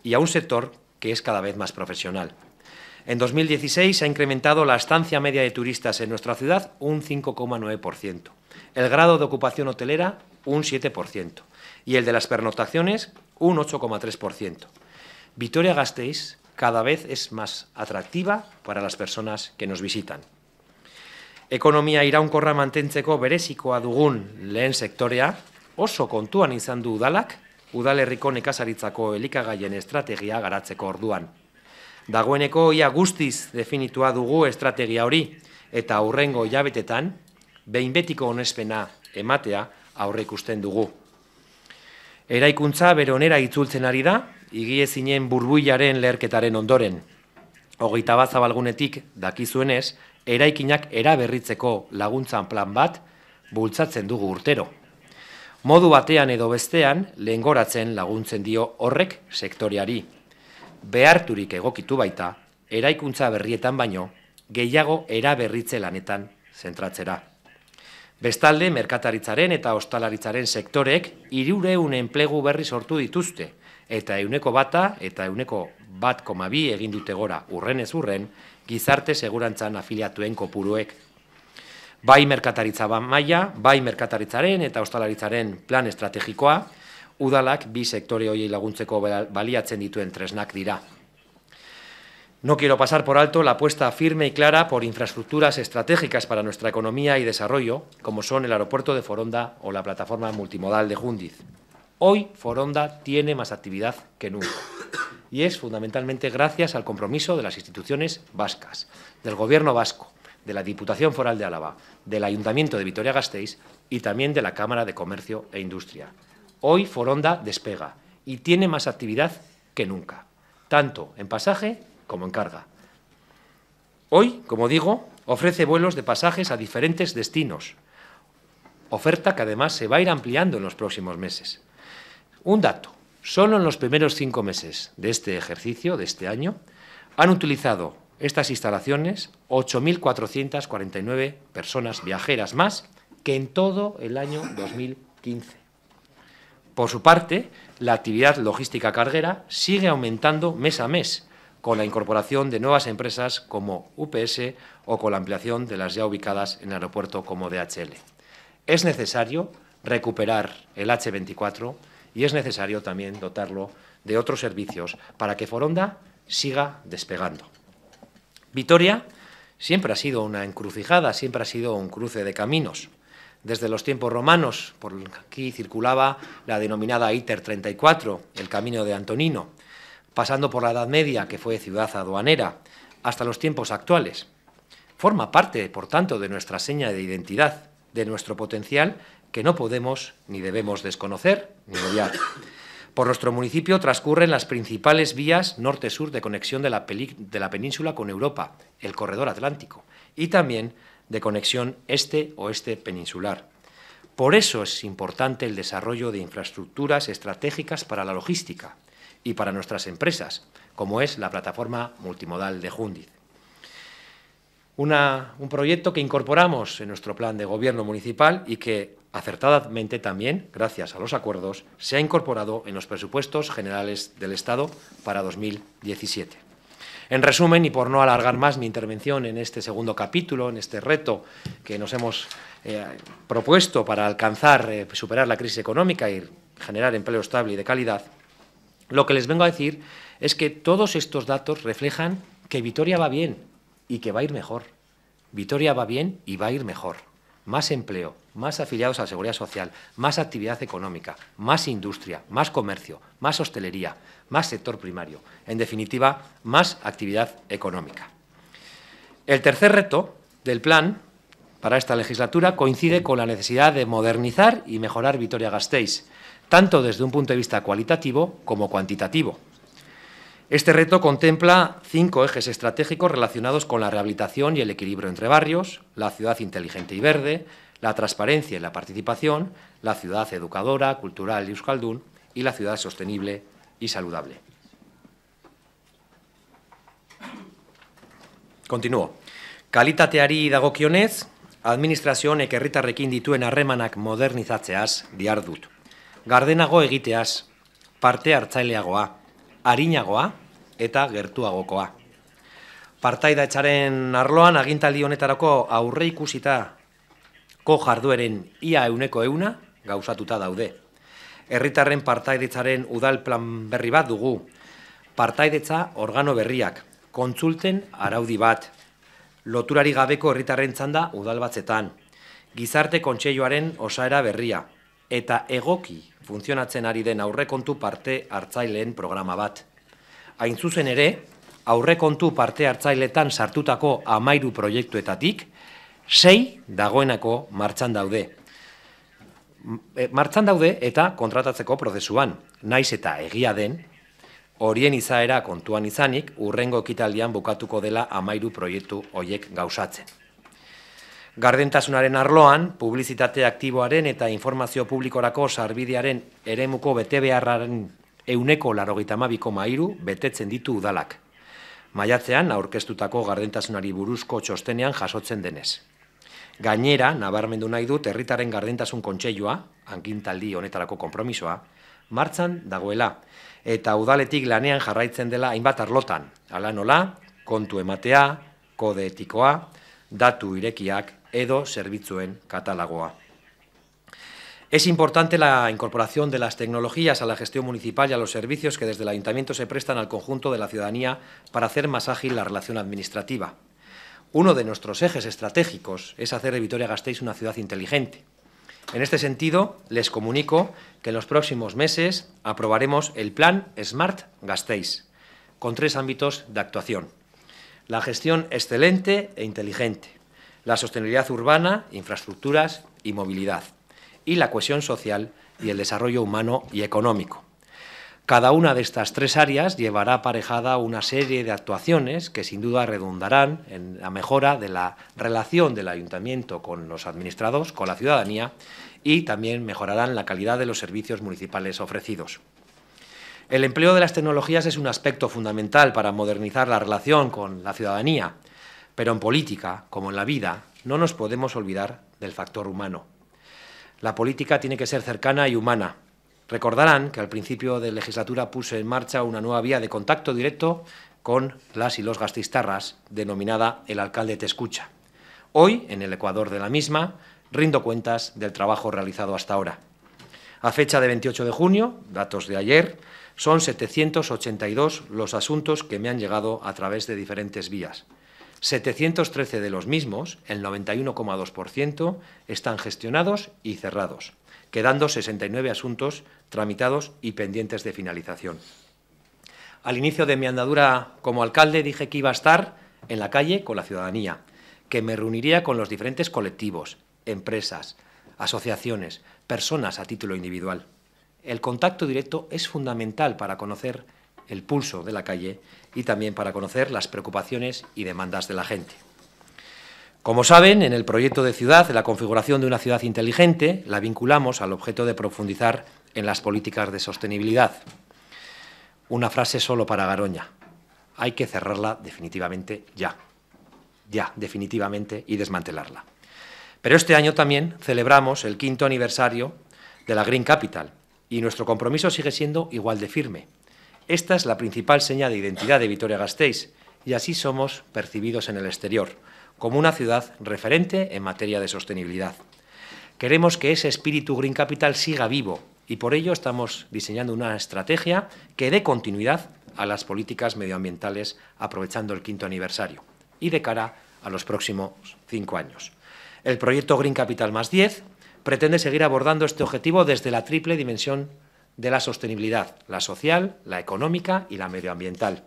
y a un sector que es cada vez más profesional. En 2016 se ha incrementado la estancia media de turistas en nuestra ciudad un 5,9%, el grado de ocupación hotelera un 7% y el de las pernoctaciones un 8,3%. Vitoria-Gasteiz cada vez es más atractiva para las personas que nos visitan. Ekonomia iraunkorra mantentzeko berezikoa dugun lehen sektorea, oso kontuan izan du udalak, udalerriko nekazaritzako elikagaien estrategia garatzeko orduan. Dagoeneko ia guztiz definitua dugu estrategia hori, eta aurrengo jabetetan, behin betiko onespena ematea aurre ikusten dugu. Eraikuntza beronera itzultzen ari da, igiezinen burbuiaren leherketaren ondoren. Hogeita bat zabalgunetik dakizuenez, eraikinak eraberritzeko laguntzan plan bat bultzatzen dugu urtero modu batean edo bestean lehengoratzen laguntzen dio horrek sektoriari. Beharturik egokitu baita, eraikuntza berrietan baino, gehiago era lanetan zentratzera. Bestalde, merkataritzaren eta ostalaritzaren sektorek irureun enplegu berri sortu dituzte, eta euneko bata eta euneko bat komabi egindute gora urren ez urren, gizarte segurantzan afiliatuen kopuruek bai merkataritza maya, bai merkataritzaren eta plan estrategikoa, udalak bi sektore y laguntzeko baliatzen dituen tresnak dira. No quiero pasar por alto la apuesta firme y clara por infraestructuras estratégicas para nuestra economía y desarrollo, como son el aeropuerto de Foronda o la plataforma multimodal de Jundiz. Hoy Foronda tiene más actividad que nunca y es fundamentalmente gracias al compromiso de las instituciones vascas, del Gobierno vasco, de la Diputación Foral de Álava, del Ayuntamiento de Vitoria-Gasteiz y también de la Cámara de Comercio e Industria. Hoy Foronda despega y tiene más actividad que nunca, tanto en pasaje como en carga. Hoy, como digo, ofrece vuelos de pasajes a diferentes destinos, oferta que además se va a ir ampliando en los próximos meses. Un dato, solo en los primeros cinco meses de este ejercicio, de este año, han utilizado estas instalaciones 8.449 personas viajeras más que en todo el año 2015. Por su parte, la actividad logística carguera sigue aumentando mes a mes, con la incorporación de nuevas empresas como UPS o con la ampliación de las ya ubicadas en el aeropuerto como DHL. Es necesario recuperar el H24 y es necesario también dotarlo de otros servicios para que Foronda siga despegando. Vitoria siempre ha sido una encrucijada, siempre ha sido un cruce de caminos. Desde los tiempos romanos, por aquí circulaba la denominada ITER 34, el camino de Antonino, pasando por la Edad Media, que fue ciudad aduanera, hasta los tiempos actuales. Forma parte, por tanto, de nuestra seña de identidad, de nuestro potencial, que no podemos ni debemos desconocer ni olvidar. Por nuestro municipio transcurren las principales vías norte-sur de conexión de la, península con Europa, el corredor atlántico, y también de conexión este-oeste peninsular. Por eso es importante el desarrollo de infraestructuras estratégicas para la logística y para nuestras empresas, como es la plataforma multimodal de Jundiz. un proyecto que incorporamos en nuestro plan de gobierno municipal y que acertadamente también, gracias a los acuerdos, se ha incorporado en los presupuestos generales del Estado para 2017. En resumen, y por no alargar más mi intervención en este segundo capítulo, en este reto que nos hemos eh, propuesto para alcanzar, eh, superar la crisis económica y generar empleo estable y de calidad, lo que les vengo a decir es que todos estos datos reflejan que Vitoria va bien y que va a ir mejor. Vitoria va bien y va a ir mejor más empleo, más afiliados a la seguridad social, más actividad económica, más industria, más comercio, más hostelería, más sector primario, en definitiva, más actividad económica. El tercer reto del plan para esta legislatura coincide con la necesidad de modernizar y mejorar Vitoria-Gasteiz, tanto desde un punto de vista cualitativo como cuantitativo. Este reto contempla cinco ejes estratégicos relacionados con la rehabilitación y el equilibrio entre barrios, la ciudad inteligente y verde, la transparencia y la participación, la ciudad educadora, cultural y euskaldun y la ciudad sostenible y saludable. Continúo. Continuo. Kalitateari dagokionez, administrazio honek herritarrekin dituen harremanak modernizatzeaz diardut. Gardenago egiteaz, parte hartzaileagoa, arinagoa eta gertuagokoa. Partaida etxaren arloan agintaldi honetarako aurre ikusita ko jardueren ia euneko euna gauzatuta daude. Herritarren partaidetzaren udalplan berri bat dugu. Partaidetza organo berriak, kontzulten araudi bat, loturari gabeko herritarren txanda udal batzetan, gizarte kontseioaren osaera berria, eta egoki funtzionatzen ari den aurrekontu parte hartzaileen programa bat. Hain zuzen ere, aurrekontu parte hartzailetan sartutako amairu proiektuetatik, sei dagoenako martxan daude. E, martxan daude eta kontratatzeko prozesuan, naiz eta egia den, horien izaera kontuan izanik, urrengo ekitaldian bukatuko dela amairu proiektu hoiek gauzatzen. Gardentasunaren arloan, publizitate aktiboaren eta informazio publikorako sarbidearen eremuko bete beharraren euneko larogita mabiko mairu betetzen ditu udalak. Maiatzean, aurkeztutako gardentasunari buruzko txostenean jasotzen denez. Gainera, nabarmendu nahi dut, herritaren gardentasun kontseilua, hankintaldi honetarako konpromisoa, martzan dagoela, eta udaletik lanean jarraitzen dela hainbat arlotan, ala nola, kontu ematea, kode etikoa, datu irekiak, edo en katalagoa. Es importante la incorporación de las tecnologías a la gestión municipal y a los servicios que desde el ayuntamiento se prestan al conjunto de la ciudadanía para hacer más ágil la relación administrativa. Uno de nuestros ejes estratégicos es hacer de Vitoria-Gasteiz una ciudad inteligente. En este sentido, les comunico que en los próximos meses aprobaremos el plan Smart Gasteiz, con tres ámbitos de actuación. La gestión excelente e inteligente, la sostenibilidad urbana, infraestructuras y movilidad, y la cohesión social y el desarrollo humano y económico. Cada una de estas tres áreas llevará aparejada una serie de actuaciones que sin duda redundarán en la mejora de la relación del ayuntamiento con los administrados, con la ciudadanía y también mejorarán la calidad de los servicios municipales ofrecidos. El empleo de las tecnologías es un aspecto fundamental para modernizar la relación con la ciudadanía pero en política, como en la vida, no nos podemos olvidar del factor humano. La política tiene que ser cercana y humana. Recordarán que al principio de legislatura puse en marcha una nueva vía de contacto directo con las y los gastistarras, denominada El alcalde te escucha. Hoy, en el Ecuador de la misma, rindo cuentas del trabajo realizado hasta ahora. A fecha de 28 de junio, datos de ayer, son 782 los asuntos que me han llegado a través de diferentes vías. 713 de los mismos, el 91,2%, están gestionados y cerrados, quedando 69 asuntos tramitados y pendientes de finalización. Al inicio de mi andadura como alcalde dije que iba a estar en la calle con la ciudadanía, que me reuniría con los diferentes colectivos, empresas, asociaciones, personas a título individual. El contacto directo es fundamental para conocer el pulso de la calle y también para conocer las preocupaciones y demandas de la gente. Como saben, en el proyecto de ciudad, la configuración de una ciudad inteligente, la vinculamos al objeto de profundizar en las políticas de sostenibilidad. Una frase solo para Garoña. Hay que cerrarla definitivamente ya. Ya, definitivamente, y desmantelarla. Pero este año también celebramos el quinto aniversario de la Green Capital y nuestro compromiso sigue siendo igual de firme esta es la principal señal de identidad de Vitoria-Gasteiz y así somos percibidos en el exterior, como una ciudad referente en materia de sostenibilidad. Queremos que ese espíritu Green Capital siga vivo y por ello estamos diseñando una estrategia que dé continuidad a las políticas medioambientales aprovechando el quinto aniversario y de cara a los próximos cinco años. El proyecto Green Capital más 10 pretende seguir abordando este objetivo desde la triple dimensión de la sostenibilidad, la social, la económica y la medioambiental.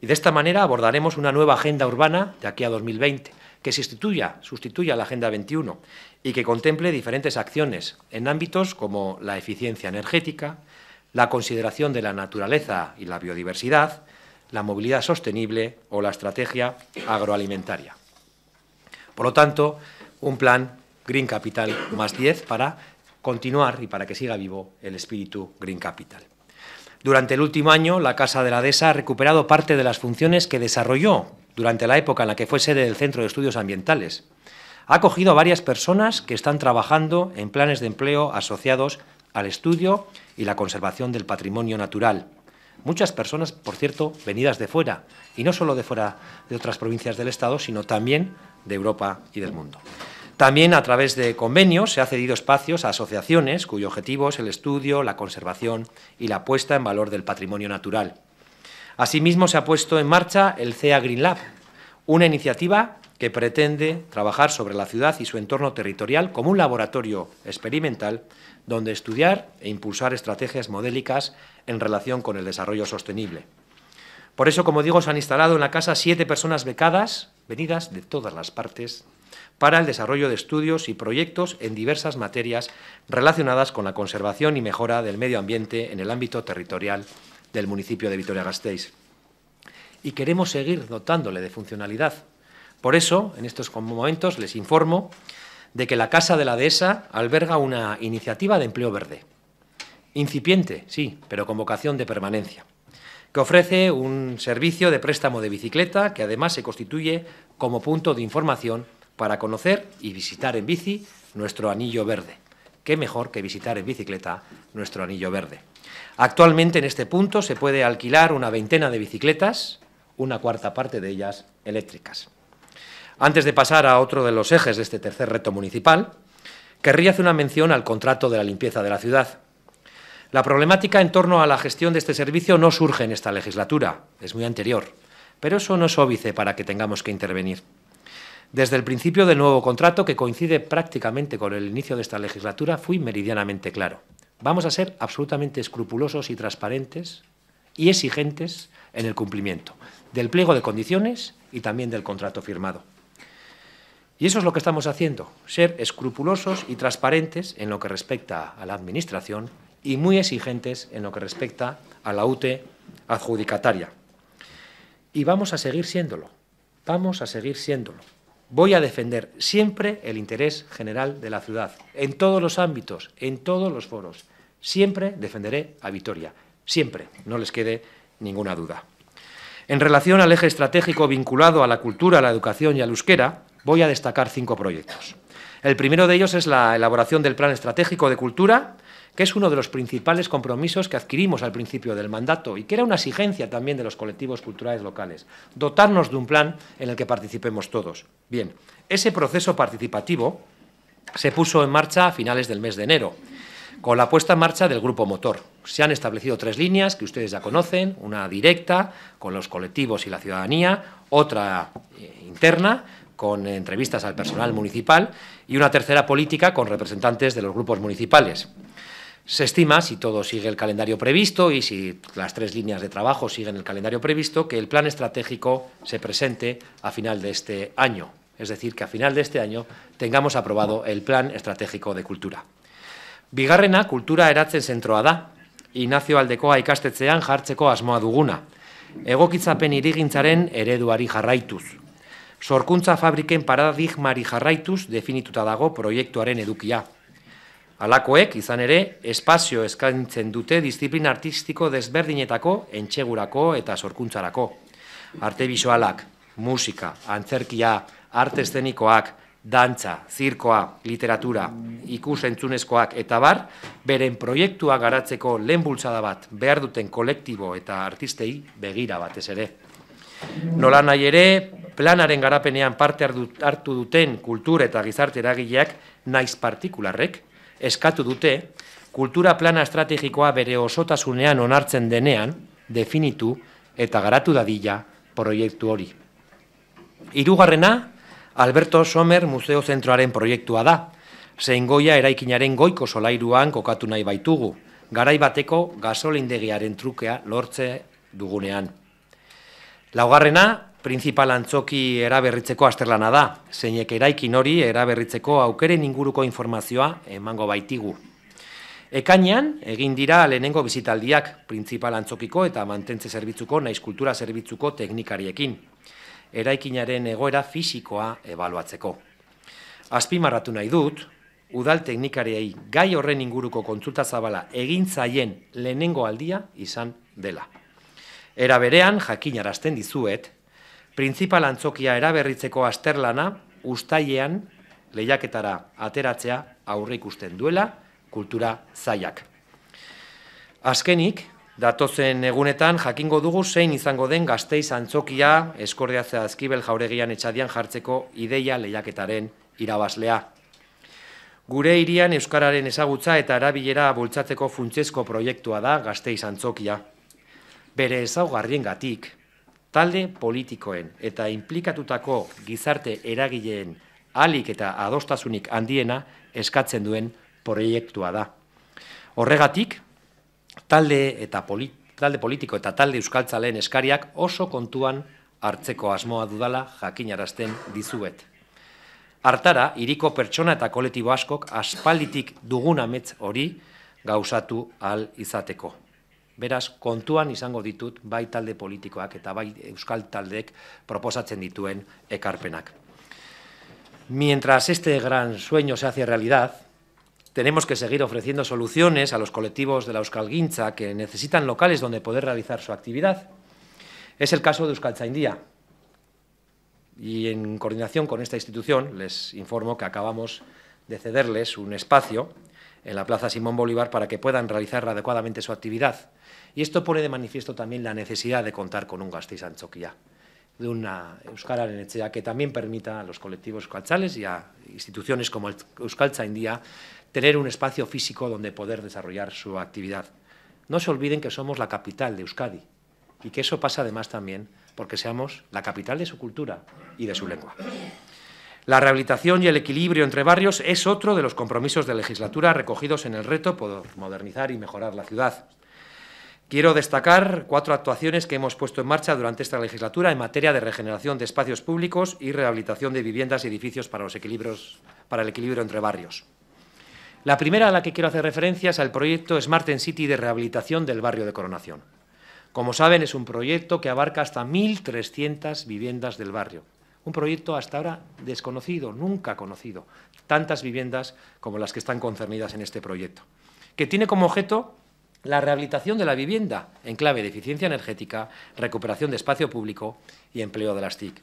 Y de esta manera abordaremos una nueva agenda urbana de aquí a 2020, que sustituya, la Agenda 21 y que contemple diferentes acciones en ámbitos como la eficiencia energética, la consideración de la naturaleza y la biodiversidad, la movilidad sostenible o la estrategia agroalimentaria. Por lo tanto, un plan Green Capital más 10 para continuar y para que siga vivo el espíritu Green Capital. Durante el último año, la Casa de la DESA ha recuperado parte de las funciones que desarrolló durante la época en la que fue sede del Centro de Estudios Ambientales. Ha acogido a varias personas que están trabajando en planes de empleo asociados al estudio y la conservación del patrimonio natural. Muchas personas, por cierto, venidas de fuera, y no solo de fuera de otras provincias del Estado, sino también de Europa y del mundo. También a través de convenios se ha cedido espacios a asociaciones cuyo objetivo es el estudio, la conservación y la puesta en valor del patrimonio natural. Asimismo, se ha puesto en marcha el CEA Green Lab, una iniciativa que pretende trabajar sobre la ciudad y su entorno territorial como un laboratorio experimental donde estudiar e impulsar estrategias modélicas en relación con el desarrollo sostenible. Por eso, como digo, se han instalado en la casa siete personas becadas venidas de todas las partes, para el desarrollo de estudios y proyectos en diversas materias relacionadas con la conservación y mejora del medio ambiente en el ámbito territorial del municipio de Vitoria-Gasteiz. Y queremos seguir dotándole de funcionalidad. Por eso, en estos momentos, les informo de que la Casa de la Dehesa alberga una iniciativa de empleo verde. Incipiente, sí, pero con vocación de permanencia que ofrece un servicio de préstamo de bicicleta que además se constituye como punto de información para conocer y visitar en bici nuestro anillo verde. Qué mejor que visitar en bicicleta nuestro anillo verde. Actualmente en este punto se puede alquilar una veintena de bicicletas, una cuarta parte de ellas eléctricas. Antes de pasar a otro de los ejes de este tercer reto municipal, querría hacer una mención al contrato de la limpieza de la ciudad, la problemática en torno a la gestión de este servicio no surge en esta legislatura, es muy anterior, pero eso no es óbice para que tengamos que intervenir. Desde el principio del nuevo contrato, que coincide prácticamente con el inicio de esta legislatura, fui meridianamente claro. Vamos a ser absolutamente escrupulosos y transparentes y exigentes en el cumplimiento del pliego de condiciones y también del contrato firmado. Y eso es lo que estamos haciendo, ser escrupulosos y transparentes en lo que respecta a la Administración y muy exigentes en lo que respecta a la UTE adjudicataria. Y vamos a seguir siéndolo, vamos a seguir siéndolo. Voy a defender siempre el interés general de la ciudad, en todos los ámbitos, en todos los foros. Siempre defenderé a Vitoria, siempre, no les quede ninguna duda. En relación al eje estratégico vinculado a la cultura, a la educación y al euskera, voy a destacar cinco proyectos. El primero de ellos es la elaboración del Plan Estratégico de Cultura, que es uno de los principales compromisos que adquirimos al principio del mandato y que era una exigencia también de los colectivos culturales locales, dotarnos de un plan en el que participemos todos. Bien, ese proceso participativo se puso en marcha a finales del mes de enero con la puesta en marcha del grupo motor. Se han establecido tres líneas que ustedes ya conocen, una directa con los colectivos y la ciudadanía, otra eh, interna con entrevistas al personal municipal y una tercera política con representantes de los grupos municipales. se estima, si todo sigue el calendario previsto y si las tres líneas de trabajo siguen el calendario previsto, que el plan estratégico se presente a final de este año. Es decir, que a final de este año tengamos aprobado el plan estratégico de cultura. Bigarrena, cultura eratzen zentroa da. Inazio aldekoa ikastetzean jartzeko asmoa duguna. Egokitzapen irigintzaren ereduari jarraituz. Sorkuntza fabriken paradigmari jarraituz definituta dago proiektuaren edukia. Alakoek, izan ere, espazio eskaintzen dute disiplina artistiko desberdinetako entxegurako eta sorkuntzarako. Arte musika, antzerkia, arte eszenikoak, dantza, zirkoa, literatura, ikusentzunezkoak eta bar, beren proiektua garatzeko lehen bultzada bat behar duten kolektibo eta artistei begira batez ere. Nola nahi ere, planaren garapenean parte hartu duten kultur eta gizarte eragileak naiz partikularrek, eskatu dute, kultura plana estrategikoa bere osotasunean onartzen denean, definitu eta garatu dadila proiektu hori. Hirugarrena, Alberto Somer Museo Zentroaren proiektua da, zein goia eraikinaren goiko solairuan kokatu nahi baitugu, garai bateko gasolindegiaren trukea lortze dugunean. Laugarrena, Principal antzoki eraberritzeko asterlana da, zeinek eraikin hori eraberritzeko aukeren inguruko informazioa emango baitigu. Ekainean, egin dira lehenengo bizitaldiak principal antzokiko eta mantentze zerbitzuko naiz kultura zerbitzuko teknikariekin. Eraikinaren egoera fisikoa ebaluatzeko. Azpimarratu nahi dut, udal teknikariai gai horren inguruko kontzulta zabala egin zaien lehenengo aldia izan dela. Era berean, jakinarazten dizuet, Printzipal antzokia eraberritzeko asterlana, ustailean lehiaketara ateratzea aurre ikusten duela kultura zaiak. Azkenik, datozen egunetan jakingo dugu zein izango den gazteiz antzokia eskordeatzea azkibel jauregian etxadian jartzeko ideia lehiaketaren irabazlea. Gure irian Euskararen ezagutza eta arabilera bultzatzeko funtsezko proiektua da gazteiz antzokia. Bere ezaugarrien gatik, talde politikoen eta inplikatutako gizarte eragileen alik eta adostasunik handiena eskatzen duen proiektua da. Horregatik, talde, eta poli, talde politiko eta talde euskaltzaleen eskariak oso kontuan hartzeko asmoa dudala jakinarazten dizuet. Artara, iriko pertsona eta koletibo askok aspalditik dugun amets hori gauzatu al izateko. Beraz, kontuan izango ditut bai talde politikoak eta bai euskal taldek proposatzen e ekarpenak. Mientras este gran sueño se hace realidad, tenemos que seguir ofreciendo soluciones a los colectivos de la Euskal Guincha que necesitan locales donde poder realizar su actividad. Es el caso de Euskaltzaindía. Y en coordinación con esta institución les informo que acabamos de cederles un espacio en la Plaza Simón Bolívar para que puedan realizar adecuadamente su actividad y esto pone de manifiesto también la necesidad de contar con un Gasteiz Anchoquia, de una Euskara-Lenechea que también permita a los colectivos euskalchales y a instituciones como el India tener un espacio físico donde poder desarrollar su actividad. No se olviden que somos la capital de Euskadi y que eso pasa además también porque seamos la capital de su cultura y de su lengua. La rehabilitación y el equilibrio entre barrios es otro de los compromisos de legislatura recogidos en el reto por modernizar y mejorar la ciudad. Quiero destacar cuatro actuaciones que hemos puesto en marcha durante esta legislatura en materia de regeneración de espacios públicos y rehabilitación de viviendas y edificios para, el equilibrio entre barrios. La primera a la que quiero hacer referencia es al proyecto Smart City de rehabilitación del barrio de Coronación. Como saben, es un proyecto que abarca hasta 1.300 viviendas del barrio. Un proyecto hasta ahora desconocido, nunca conocido. Tantas viviendas como las que están concernidas en este proyecto. Que tiene como objeto la rehabilitación de la vivienda en clave de eficiencia energética, recuperación de espacio público y empleo de las TIC.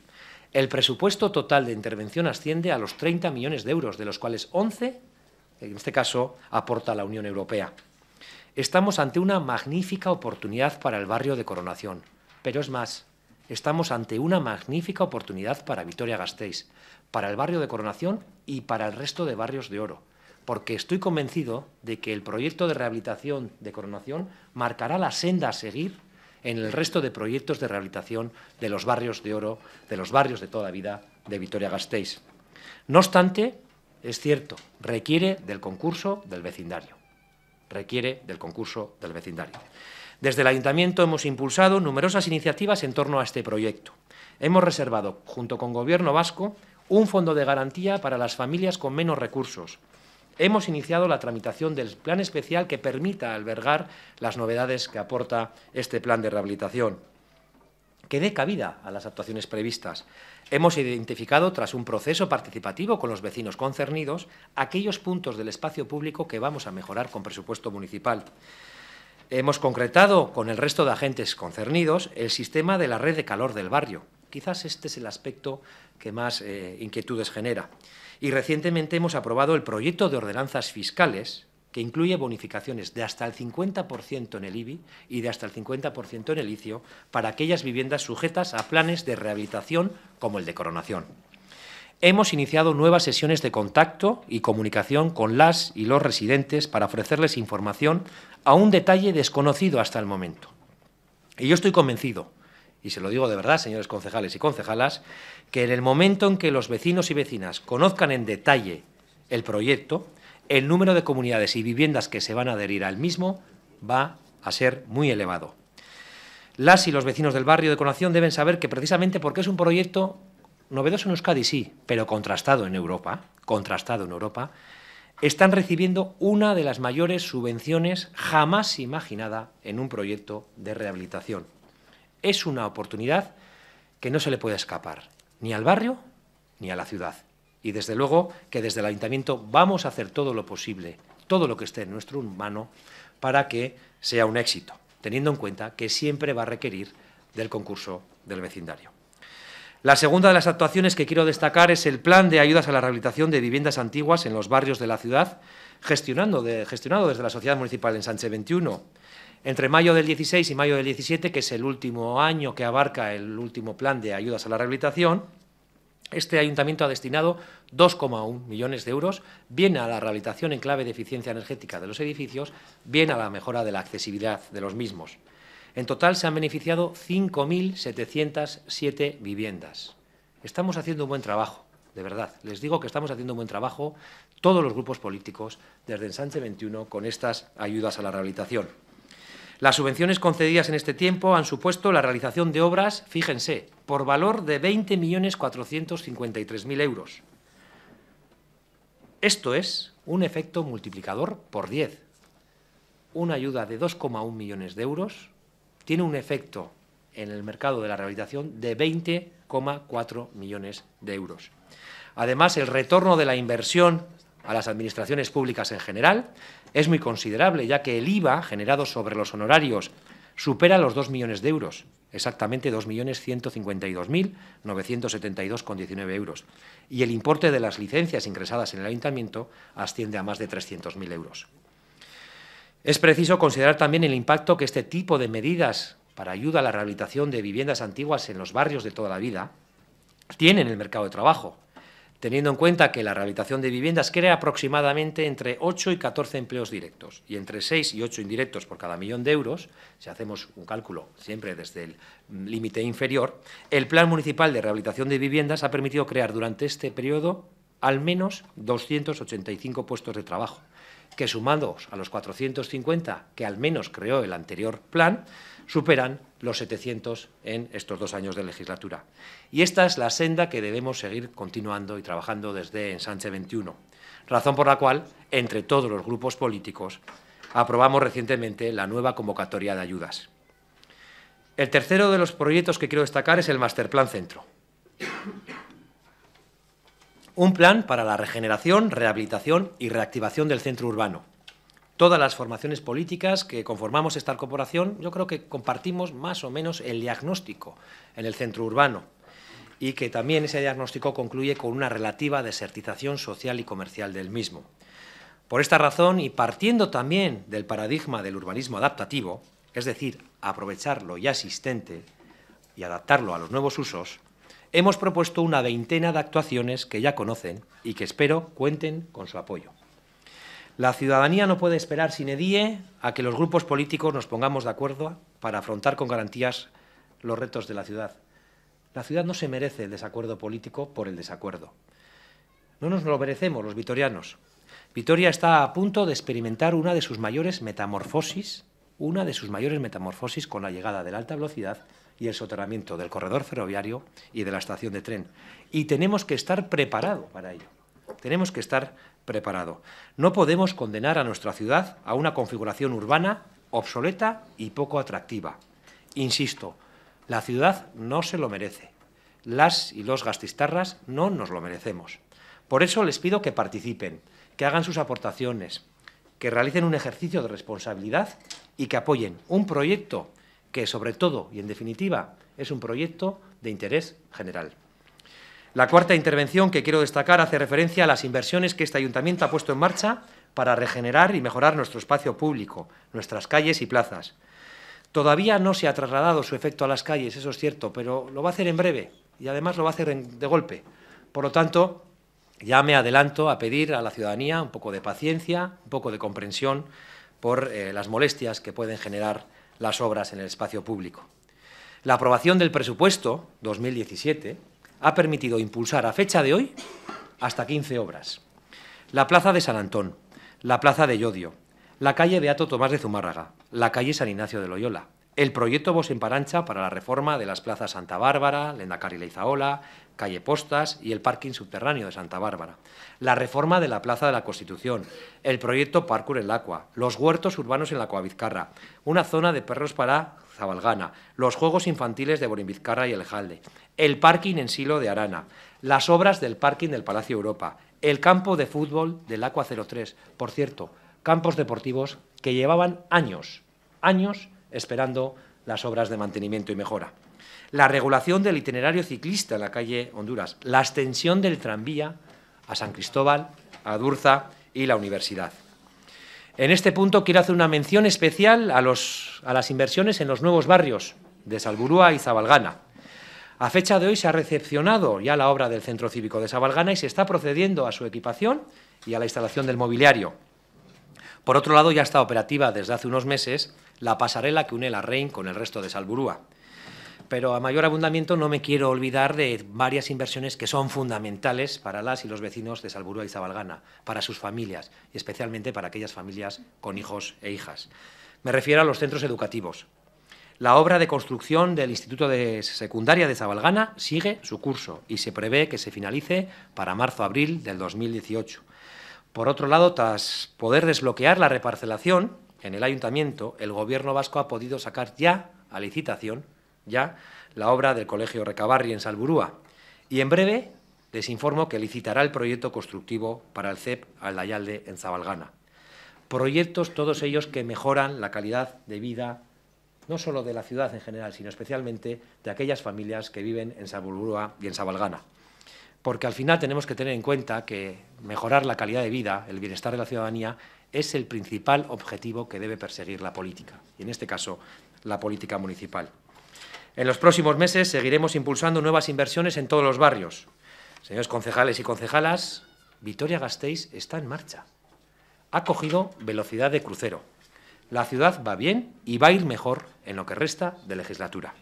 El presupuesto total de intervención asciende a los 30 millones de euros, de los cuales 11, en este caso, aporta la Unión Europea. Estamos ante una magnífica oportunidad para el barrio de Coronación, pero es más, estamos ante una magnífica oportunidad para Vitoria-Gasteiz, para el barrio de Coronación y para el resto de barrios de Oro porque estoy convencido de que el proyecto de rehabilitación de Coronación marcará la senda a seguir en el resto de proyectos de rehabilitación de los barrios de oro, de los barrios de toda vida de Vitoria-Gasteiz. No obstante, es cierto, requiere del concurso del vecindario. Requiere del concurso del vecindario. Desde el Ayuntamiento hemos impulsado numerosas iniciativas en torno a este proyecto. Hemos reservado, junto con Gobierno Vasco, un fondo de garantía para las familias con menos recursos, hemos iniciado la tramitación del plan especial que permita albergar las novedades que aporta este plan de rehabilitación, que dé cabida a las actuaciones previstas. Hemos identificado, tras un proceso participativo con los vecinos concernidos, aquellos puntos del espacio público que vamos a mejorar con presupuesto municipal. Hemos concretado con el resto de agentes concernidos el sistema de la red de calor del barrio. Quizás este es el aspecto que más eh, inquietudes genera. Y recientemente hemos aprobado el proyecto de ordenanzas fiscales que incluye bonificaciones de hasta el 50% en el IBI y de hasta el 50% en el ICIO para aquellas viviendas sujetas a planes de rehabilitación como el de coronación. Hemos iniciado nuevas sesiones de contacto y comunicación con las y los residentes para ofrecerles información a un detalle desconocido hasta el momento. Y yo estoy convencido y se lo digo de verdad, señores concejales y concejalas, que en el momento en que los vecinos y vecinas conozcan en detalle el proyecto, el número de comunidades y viviendas que se van a adherir al mismo va a ser muy elevado. Las y los vecinos del barrio de Conación deben saber que precisamente porque es un proyecto novedoso en Euskadi, sí, pero contrastado en Europa, contrastado en Europa, están recibiendo una de las mayores subvenciones jamás imaginada en un proyecto de rehabilitación. Es una oportunidad que no se le puede escapar, ni al barrio ni a la ciudad. Y desde luego que desde el ayuntamiento vamos a hacer todo lo posible, todo lo que esté en nuestro humano, para que sea un éxito, teniendo en cuenta que siempre va a requerir del concurso del vecindario. La segunda de las actuaciones que quiero destacar es el plan de ayudas a la rehabilitación de viviendas antiguas en los barrios de la ciudad, gestionando gestionado desde la Sociedad Municipal en Sánchez 21. Entre mayo del 16 y mayo del 17, que es el último año que abarca el último plan de ayudas a la rehabilitación, este ayuntamiento ha destinado 2,1 millones de euros, bien a la rehabilitación en clave de eficiencia energética de los edificios, bien a la mejora de la accesibilidad de los mismos. En total se han beneficiado 5.707 viviendas. Estamos haciendo un buen trabajo, de verdad. Les digo que estamos haciendo un buen trabajo todos los grupos políticos desde Ensanche 21 con estas ayudas a la rehabilitación. Las subvenciones concedidas en este tiempo han supuesto la realización de obras, fíjense, por valor de 20.453.000 euros. Esto es un efecto multiplicador por 10. Una ayuda de 2,1 millones de euros tiene un efecto en el mercado de la rehabilitación de 20,4 millones de euros. Además, el retorno de la inversión a las administraciones públicas en general es muy considerable, ya que el IVA generado sobre los honorarios supera los 2 millones de euros, exactamente 2.152.972,19 euros, y el importe de las licencias ingresadas en el ayuntamiento asciende a más de 300.000 euros. Es preciso considerar también el impacto que este tipo de medidas para ayuda a la rehabilitación de viviendas antiguas en los barrios de toda la vida tienen en el mercado de trabajo, teniendo en cuenta que la rehabilitación de viviendas crea aproximadamente entre 8 y 14 empleos directos y entre 6 y 8 indirectos por cada millón de euros, si hacemos un cálculo siempre desde el mm, límite inferior, el Plan Municipal de Rehabilitación de Viviendas ha permitido crear durante este periodo al menos 285 puestos de trabajo, que sumados a los 450 que al menos creó el anterior plan, superan los 700 en estos dos años de legislatura. Y esta es la senda que debemos seguir continuando y trabajando desde Ensanche 21, razón por la cual, entre todos los grupos políticos, aprobamos recientemente la nueva convocatoria de ayudas. El tercero de los proyectos que quiero destacar es el plan Centro. Un plan para la regeneración, rehabilitación y reactivación del centro urbano, todas las formaciones políticas que conformamos esta corporación, yo creo que compartimos más o menos el diagnóstico en el centro urbano y que también ese diagnóstico concluye con una relativa desertización social y comercial del mismo. Por esta razón, y partiendo también del paradigma del urbanismo adaptativo, es decir, aprovechar lo ya existente y adaptarlo a los nuevos usos, hemos propuesto una veintena de actuaciones que ya conocen y que espero cuenten con su apoyo. La ciudadanía no puede esperar sin edie a que los grupos políticos nos pongamos de acuerdo para afrontar con garantías los retos de la ciudad. La ciudad no se merece el desacuerdo político por el desacuerdo. No nos lo merecemos los vitorianos. Vitoria está a punto de experimentar una de sus mayores metamorfosis, una de sus mayores metamorfosis con la llegada de la alta velocidad y el soterramiento del corredor ferroviario y de la estación de tren. Y tenemos que estar preparados para ello. Tenemos que estar preparado. No podemos condenar a nuestra ciudad a una configuración urbana obsoleta y poco atractiva. Insisto, la ciudad no se lo merece. Las y los gastistarras no nos lo merecemos. Por eso les pido que participen, que hagan sus aportaciones, que realicen un ejercicio de responsabilidad y que apoyen un proyecto que, sobre todo y en definitiva, es un proyecto de interés general. La cuarta intervención que quiero destacar hace referencia a las inversiones que este ayuntamiento ha puesto en marcha para regenerar y mejorar nuestro espacio público, nuestras calles y plazas. Todavía no se ha trasladado su efecto a las calles, eso es cierto, pero lo va a hacer en breve y además lo va a hacer de golpe. Por lo tanto, ya me adelanto a pedir a la ciudadanía un poco de paciencia, un poco de comprensión por eh, las molestias que pueden generar las obras en el espacio público. La aprobación del presupuesto 2017 ha permitido impulsar a fecha de hoy hasta 15 obras. La Plaza de San Antón, la Plaza de Llodio, la calle Beato Tomás de Zumárraga, la calle San Ignacio de Loyola, el proyecto Voz en para la reforma de las plazas Santa Bárbara, y Leizaola, calle Postas y el parking subterráneo de Santa Bárbara, la reforma de la Plaza de la Constitución, el proyecto Parkour en Acua, los huertos urbanos en la Coavizcarra, una zona de perros para Zabalgana, los juegos infantiles de Borimbizcarra y El Jalde, el parking en Silo de Arana, las obras del parking del Palacio Europa, el campo de fútbol del Acua 03, por cierto, campos deportivos que llevaban años, años esperando las obras de mantenimiento y mejora la regulación del itinerario ciclista en la calle Honduras, la extensión del tranvía a San Cristóbal, a Durza y la universidad. En este punto quiero hacer una mención especial a, las inversiones en los nuevos barrios de Salburúa y Zabalgana. A fecha de hoy se ha recepcionado ya la obra del Centro Cívico de Zabalgana y se está procediendo a su equipación y a la instalación del mobiliario. Por otro lado, ya está operativa desde hace unos meses la pasarela que une la Rein con el resto de Salburúa pero a mayor abundamiento no me quiero olvidar de varias inversiones que son fundamentales para las y los vecinos de Salburúa y Zabalgana, para sus familias y especialmente para aquellas familias con hijos e hijas. Me refiero a los centros educativos. La obra de construcción del Instituto de Secundaria de Zabalgana sigue su curso y se prevé que se finalice para marzo-abril del 2018. Por otro lado, tras poder desbloquear la reparcelación en el ayuntamiento, el Gobierno vasco ha podido sacar ya a licitación ya la obra del Colegio Recabarri en Salburúa. Y en breve les informo que licitará el proyecto constructivo para el CEP Aldayalde en Zabalgana. Proyectos todos ellos que mejoran la calidad de vida no solo de la ciudad en general, sino especialmente de aquellas familias que viven en Salburúa y en Zabalgana. Porque al final tenemos que tener en cuenta que mejorar la calidad de vida, el bienestar de la ciudadanía, es el principal objetivo que debe perseguir la política, y en este caso la política municipal. En los próximos meses seguiremos impulsando nuevas inversiones en todos los barrios. Señores concejales y concejalas, Vitoria Gasteiz está en marcha. Ha cogido velocidad de crucero. La ciudad va bien y va a ir mejor en lo que resta de legislatura.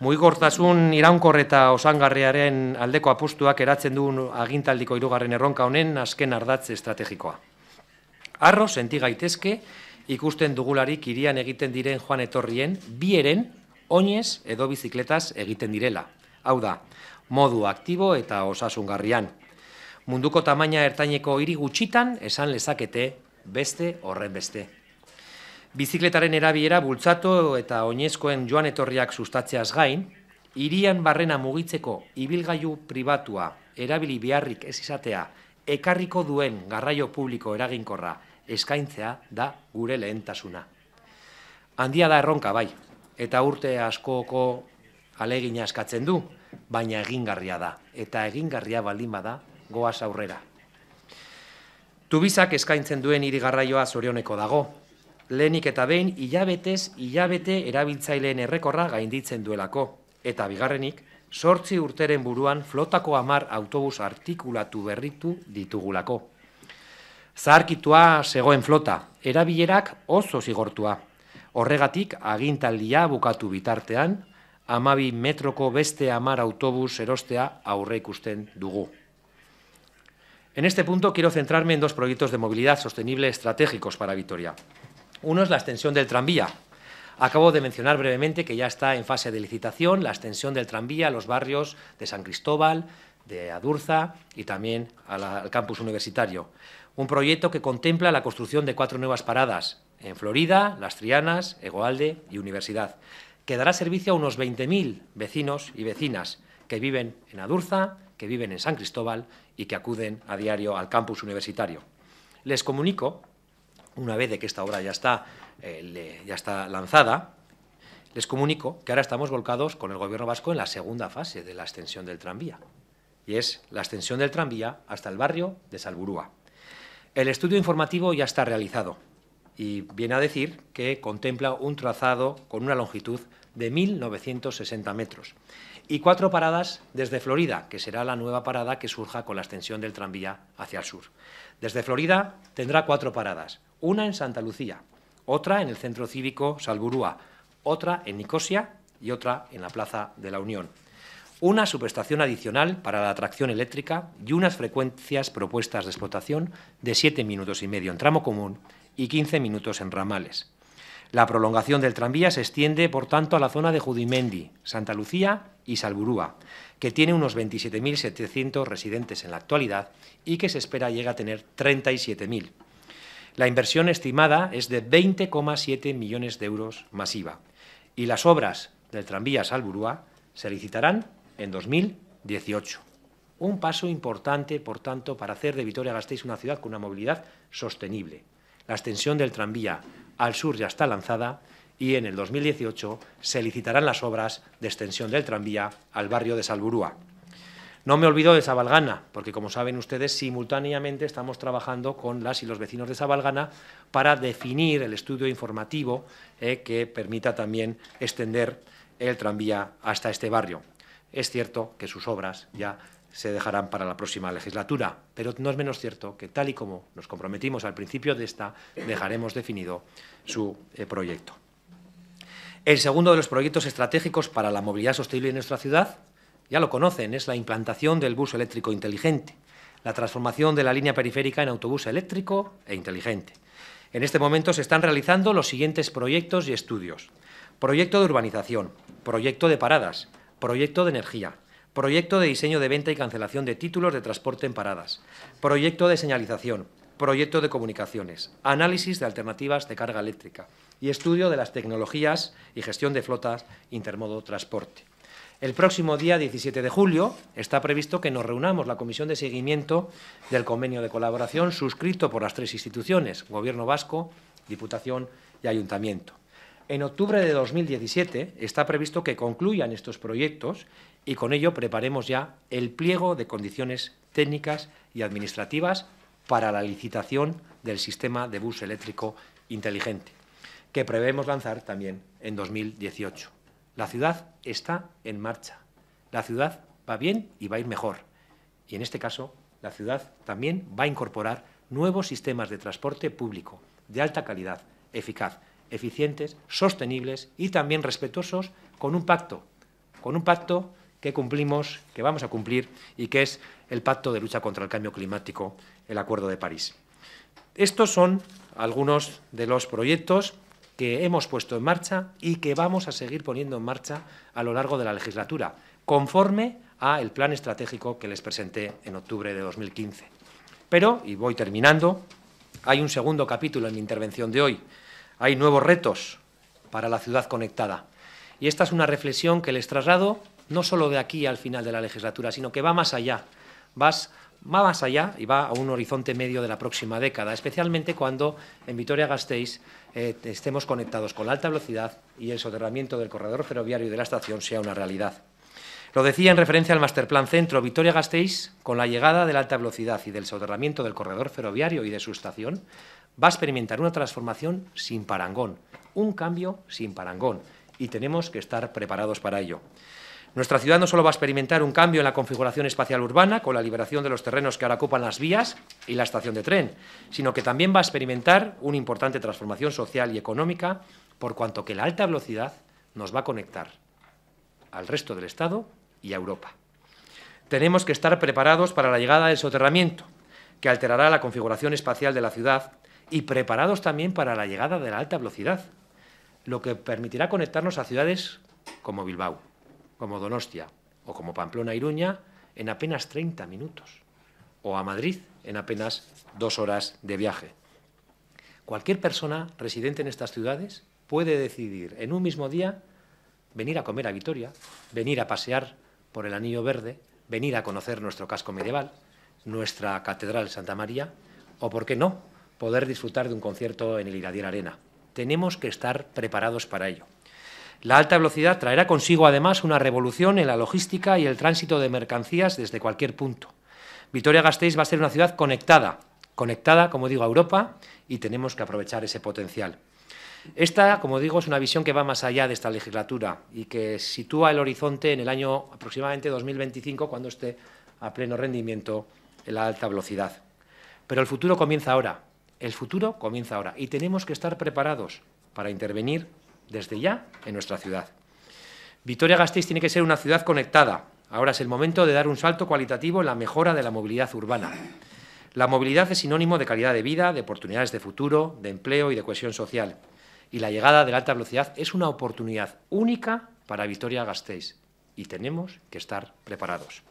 Mugikortasun iraunkor eta osangarriaren aldeko apustuak eratzen du agintaldiko hirugarren erronka honen azken ardatz estrategikoa. Arro senti ikusten dugularik irian egiten diren joan etorrien bieren oinez edo bizikletaz egiten direla. Hau da, modu aktibo eta osasungarrian. Munduko tamaina ertaineko hiri gutxitan esan lezakete beste horren beste. Bizikletaren erabilera bultzatu eta oinezkoen joan etorriak sustatzeaz gain, hirian barrena mugitzeko ibilgailu pribatua erabili biharrik ez izatea ekarriko duen garraio publiko eraginkorra eskaintzea da gure lehentasuna. Handia da erronka bai, eta urte askoko alegina askatzen du, baina egingarria da, eta egingarria baldin bada goaz aurrera. Tubizak eskaintzen duen irigarraioa zorioneko dago. Lehenik eta behin, hilabetez, hilabete erabiltzaileen errekorra gainditzen duelako. Eta bigarrenik, sortzi urteren buruan flotako amar autobus artikulatu berritu ditugulako. Zaharkitua zegoen flota, erabilerak oso zigortua. Horregatik, agintaldia bukatu bitartean, amabi metroko beste amar autobus erostea aurre ikusten dugu. En este punto quiero centrarme en dos proyectos de movilidad sostenible estratégicos para Vitoria. Uno es la extensión del tranvía. Acabo de mencionar brevemente que ya está en fase de licitación la extensión del tranvía a los barrios de San Cristóbal, de Adurza y también al campus universitario un proyecto que contempla la construcción de cuatro nuevas paradas en Florida, Las Trianas, Egoalde y Universidad, que dará servicio a unos 20.000 vecinos y vecinas que viven en Adurza, que viven en San Cristóbal y que acuden a diario al campus universitario. Les comunico, una vez de que esta obra ya está, eh, ya está lanzada, les comunico que ahora estamos volcados con el Gobierno vasco en la segunda fase de la extensión del tranvía, y es la extensión del tranvía hasta el barrio de Salburúa. El estudio informativo ya está realizado y viene a decir que contempla un trazado con una longitud de 1.960 metros y cuatro paradas desde Florida, que será la nueva parada que surja con la extensión del tranvía hacia el sur. Desde Florida tendrá cuatro paradas, una en Santa Lucía, otra en el Centro Cívico Salburúa, otra en Nicosia y otra en la Plaza de la Unión una subestación adicional para la atracción eléctrica y unas frecuencias propuestas de explotación de 7 minutos y medio en tramo común y 15 minutos en ramales. La prolongación del tranvía se extiende, por tanto, a la zona de Judimendi, Santa Lucía y Salburúa, que tiene unos 27.700 residentes en la actualidad y que se espera llegue a tener 37.000. La inversión estimada es de 20,7 millones de euros masiva y las obras del tranvía Salburúa se licitarán en 2018. Un paso importante, por tanto, para hacer de Vitoria-Gasteiz una ciudad con una movilidad sostenible. La extensión del tranvía al sur ya está lanzada y en el 2018 se licitarán las obras de extensión del tranvía al barrio de Salburúa. No me olvido de Sabalgana, porque como saben ustedes, simultáneamente estamos trabajando con las y los vecinos de Sabalgana para definir el estudio informativo eh, que permita también extender el tranvía hasta este barrio. Es cierto que sus obras ya se dejarán para la próxima legislatura, pero no es menos cierto que, tal y como nos comprometimos al principio de esta, dejaremos definido su eh, proyecto. El segundo de los proyectos estratégicos para la movilidad sostenible en nuestra ciudad, ya lo conocen, es la implantación del bus eléctrico inteligente, la transformación de la línea periférica en autobús eléctrico e inteligente. En este momento se están realizando los siguientes proyectos y estudios. Proyecto de urbanización, proyecto de paradas, proyecto de energía, proyecto de diseño de venta y cancelación de títulos de transporte en paradas, proyecto de señalización, proyecto de comunicaciones, análisis de alternativas de carga eléctrica y estudio de las tecnologías y gestión de flotas intermodo transporte. El próximo día 17 de julio está previsto que nos reunamos la Comisión de Seguimiento del Convenio de Colaboración suscrito por las tres instituciones, Gobierno Vasco, Diputación y Ayuntamiento. En octubre de 2017 está previsto que concluyan estos proyectos y con ello preparemos ya el pliego de condiciones técnicas y administrativas para la licitación del sistema de bus eléctrico inteligente, que prevemos lanzar también en 2018. La ciudad está en marcha. La ciudad va bien y va a ir mejor. Y en este caso, la ciudad también va a incorporar nuevos sistemas de transporte público de alta calidad, eficaz, eficientes, sostenibles y también respetuosos con un pacto, con un pacto que cumplimos, que vamos a cumplir y que es el pacto de lucha contra el cambio climático, el Acuerdo de París. Estos son algunos de los proyectos que hemos puesto en marcha y que vamos a seguir poniendo en marcha a lo largo de la legislatura, conforme a el plan estratégico que les presenté en octubre de 2015. Pero, y voy terminando, hay un segundo capítulo en mi intervención de hoy, hay nuevos retos para la ciudad conectada. Y esta es una reflexión que les traslado no solo de aquí al final de la legislatura, sino que va más allá. va más allá y va a un horizonte medio de la próxima década, especialmente cuando en Vitoria-Gasteiz eh, estemos conectados con la alta velocidad y el soterramiento del corredor ferroviario y de la estación sea una realidad. Lo decía en referencia al Masterplan Centro Vitoria-Gasteiz, con la llegada de la alta velocidad y del soterramiento del corredor ferroviario y de su estación, va a experimentar una transformación sin parangón, un cambio sin parangón, y tenemos que estar preparados para ello. Nuestra ciudad no solo va a experimentar un cambio en la configuración espacial urbana, con la liberación de los terrenos que ahora ocupan las vías y la estación de tren, sino que también va a experimentar una importante transformación social y económica, por cuanto que la alta velocidad nos va a conectar al resto del Estado y a Europa. Tenemos que estar preparados para la llegada del soterramiento, que alterará la configuración espacial de la ciudad y preparados también para la llegada de la alta velocidad, lo que permitirá conectarnos a ciudades como Bilbao, como Donostia o como Pamplona-Iruña en apenas 30 minutos o a Madrid en apenas dos horas de viaje. Cualquier persona residente en estas ciudades puede decidir en un mismo día venir a comer a Vitoria, venir a pasear por el Anillo Verde, venir a conocer nuestro casco medieval, nuestra Catedral Santa María o, por qué no, poder disfrutar de un concierto en el Iradier Arena. Tenemos que estar preparados para ello. La alta velocidad traerá consigo además una revolución en la logística y el tránsito de mercancías desde cualquier punto. Vitoria-Gasteiz va a ser una ciudad conectada, conectada, como digo, a Europa y tenemos que aprovechar ese potencial. Esta, como digo, es una visión que va más allá de esta legislatura y que sitúa el horizonte en el año aproximadamente 2025, cuando esté a pleno rendimiento la alta velocidad. Pero el futuro comienza ahora, el futuro comienza ahora y tenemos que estar preparados para intervenir desde ya en nuestra ciudad. Vitoria-Gasteiz tiene que ser una ciudad conectada. Ahora es el momento de dar un salto cualitativo en la mejora de la movilidad urbana. La movilidad es sinónimo de calidad de vida, de oportunidades de futuro, de empleo y de cohesión social. Y la llegada de la alta velocidad es una oportunidad única para Vitoria-Gasteiz y tenemos que estar preparados.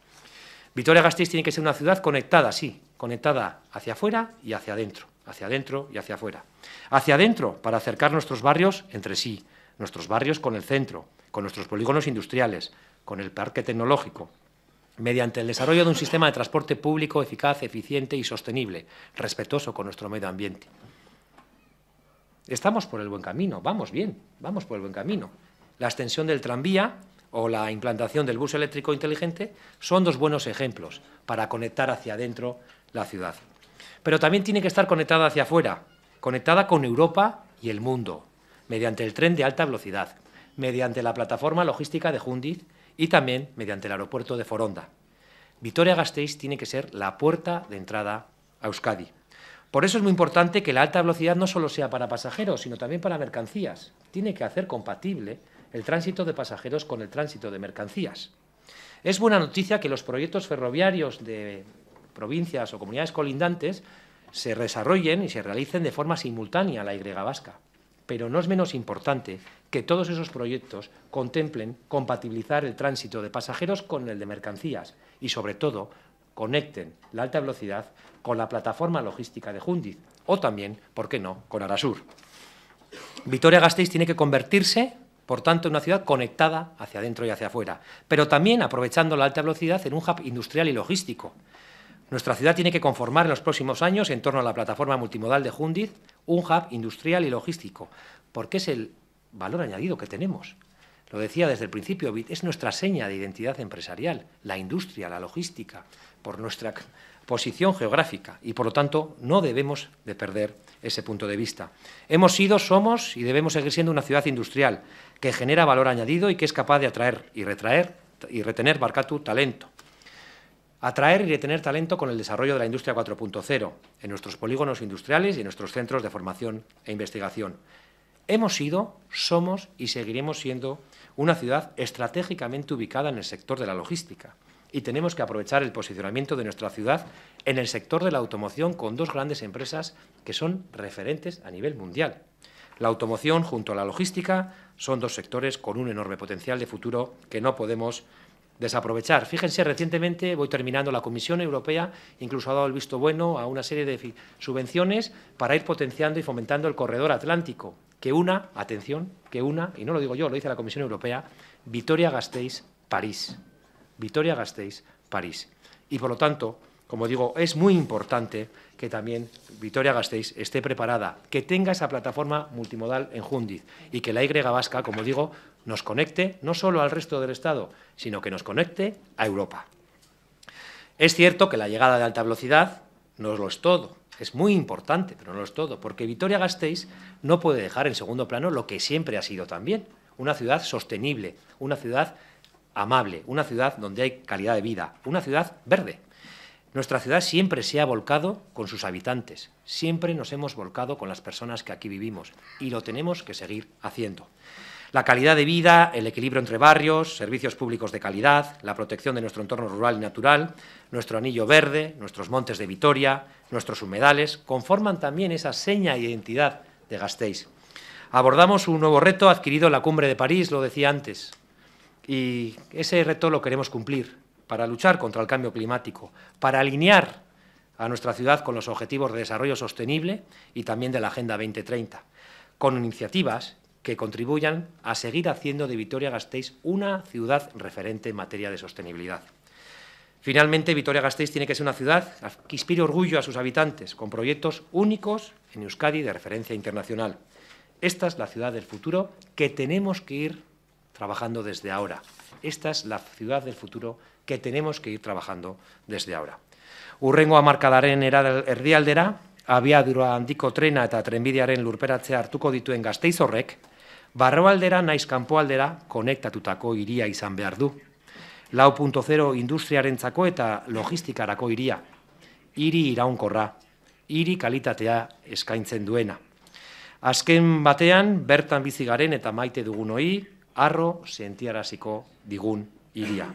Vitoria-Gasteiz tiene que ser una ciudad conectada, sí, conectada hacia afuera y hacia adentro hacia adentro y hacia afuera. Hacia adentro, para acercar nuestros barrios entre sí, nuestros barrios con el centro, con nuestros polígonos industriales, con el parque tecnológico, mediante el desarrollo de un sistema de transporte público eficaz, eficiente y sostenible, respetuoso con nuestro medio ambiente. Estamos por el buen camino, vamos bien, vamos por el buen camino. La extensión del tranvía o la implantación del bus eléctrico inteligente son dos buenos ejemplos para conectar hacia adentro la ciudad pero también tiene que estar conectada hacia afuera, conectada con Europa y el mundo, mediante el tren de alta velocidad, mediante la plataforma logística de Jundiz y también mediante el aeropuerto de Foronda. Vitoria-Gasteiz tiene que ser la puerta de entrada a Euskadi. Por eso es muy importante que la alta velocidad no solo sea para pasajeros, sino también para mercancías. Tiene que hacer compatible el tránsito de pasajeros con el tránsito de mercancías. Es buena noticia que los proyectos ferroviarios de provincias o comunidades colindantes se desarrollen y se realicen de forma simultánea la Y vasca. Pero no es menos importante que todos esos proyectos contemplen compatibilizar el tránsito de pasajeros con el de mercancías y, sobre todo, conecten la alta velocidad con la plataforma logística de Jundiz o también, ¿por qué no?, con Arasur. Vitoria-Gasteiz tiene que convertirse, por tanto, en una ciudad conectada hacia adentro y hacia afuera, pero también aprovechando la alta velocidad en un hub industrial y logístico. Nuestra ciudad tiene que conformar en los próximos años, en torno a la plataforma multimodal de Jundiz, un hub industrial y logístico, porque es el valor añadido que tenemos. Lo decía desde el principio, es nuestra seña de identidad empresarial, la industria, la logística, por nuestra posición geográfica y, por lo tanto, no debemos de perder ese punto de vista. Hemos sido, somos y debemos seguir siendo una ciudad industrial que genera valor añadido y que es capaz de atraer y retraer y retener Barcatu talento. Atraer y retener talento con el desarrollo de la industria 4.0 en nuestros polígonos industriales y en nuestros centros de formación e investigación. Hemos sido, somos y seguiremos siendo una ciudad estratégicamente ubicada en el sector de la logística y tenemos que aprovechar el posicionamiento de nuestra ciudad en el sector de la automoción con dos grandes empresas que son referentes a nivel mundial. La automoción junto a la logística son dos sectores con un enorme potencial de futuro que no podemos desaprovechar. Fíjense, recientemente, voy terminando, la Comisión Europea incluso ha dado el visto bueno a una serie de subvenciones para ir potenciando y fomentando el corredor atlántico, que una, atención, que una, y no lo digo yo, lo dice la Comisión Europea, Vitoria-Gasteiz-París. Vitoria-Gasteiz-París. Y por lo tanto, como digo, es muy importante que también Vitoria-Gasteiz esté preparada, que tenga esa plataforma multimodal en Jundiz y que la Y vasca, como digo, nos conecte no solo al resto del Estado, sino que nos conecte a Europa. Es cierto que la llegada de alta velocidad no lo es todo, es muy importante, pero no lo es todo, porque Vitoria-Gasteiz no puede dejar en segundo plano lo que siempre ha sido también, una ciudad sostenible, una ciudad amable, una ciudad donde hay calidad de vida, una ciudad verde. Nuestra ciudad siempre se ha volcado con sus habitantes, siempre nos hemos volcado con las personas que aquí vivimos y lo tenemos que seguir haciendo. La calidad de vida, el equilibrio entre barrios, servicios públicos de calidad, la protección de nuestro entorno rural y natural, nuestro anillo verde, nuestros montes de Vitoria, nuestros humedales, conforman también esa seña e identidad de Gasteiz. Abordamos un nuevo reto adquirido en la Cumbre de París, lo decía antes, y ese reto lo queremos cumplir para luchar contra el cambio climático, para alinear a nuestra ciudad con los objetivos de desarrollo sostenible y también de la Agenda 2030, con iniciativas que contribuyan a seguir haciendo de Vitoria-Gasteiz una ciudad referente en materia de sostenibilidad. Finalmente, Vitoria-Gasteiz tiene que ser una ciudad que inspire orgullo a sus habitantes, con proyectos únicos en Euskadi de referencia internacional. Esta es la ciudad del futuro que tenemos que ir trabajando desde ahora. Esta es la ciudad del futuro que tenemos que ir trabajando desde ahora. Urrengo amarkadaren erdialdera, abiadura handiko trena eta trenbidearen lurperatzea hartuko dituen Gasteiz horrek, barroaldera naiz kanpoaldera konektatutako iria izan behar du. Lau punto industriaren zako eta logistikarako iria. Iri iraunkorra, iri kalitatea eskaintzen duena. Azken batean, bertan bizigaren eta maite dugun hoi, arro sentiaraziko digun iria.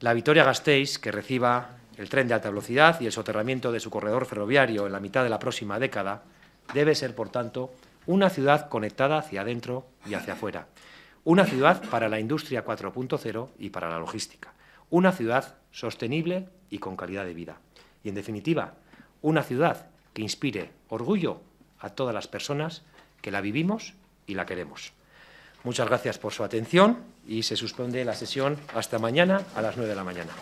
La Vitoria Gasteiz, que reciba el tren de alta velocidad y el soterramiento de su corredor ferroviario en la mitad de la próxima década, debe ser, por tanto, Una ciudad conectada hacia adentro y hacia afuera. Una ciudad para la industria 4.0 y para la logística. Una ciudad sostenible y con calidad de vida. Y en definitiva, una ciudad que inspire orgullo a todas las personas que la vivimos y la queremos. Muchas gracias por su atención y se suspende la sesión hasta mañana a las 9 de la mañana.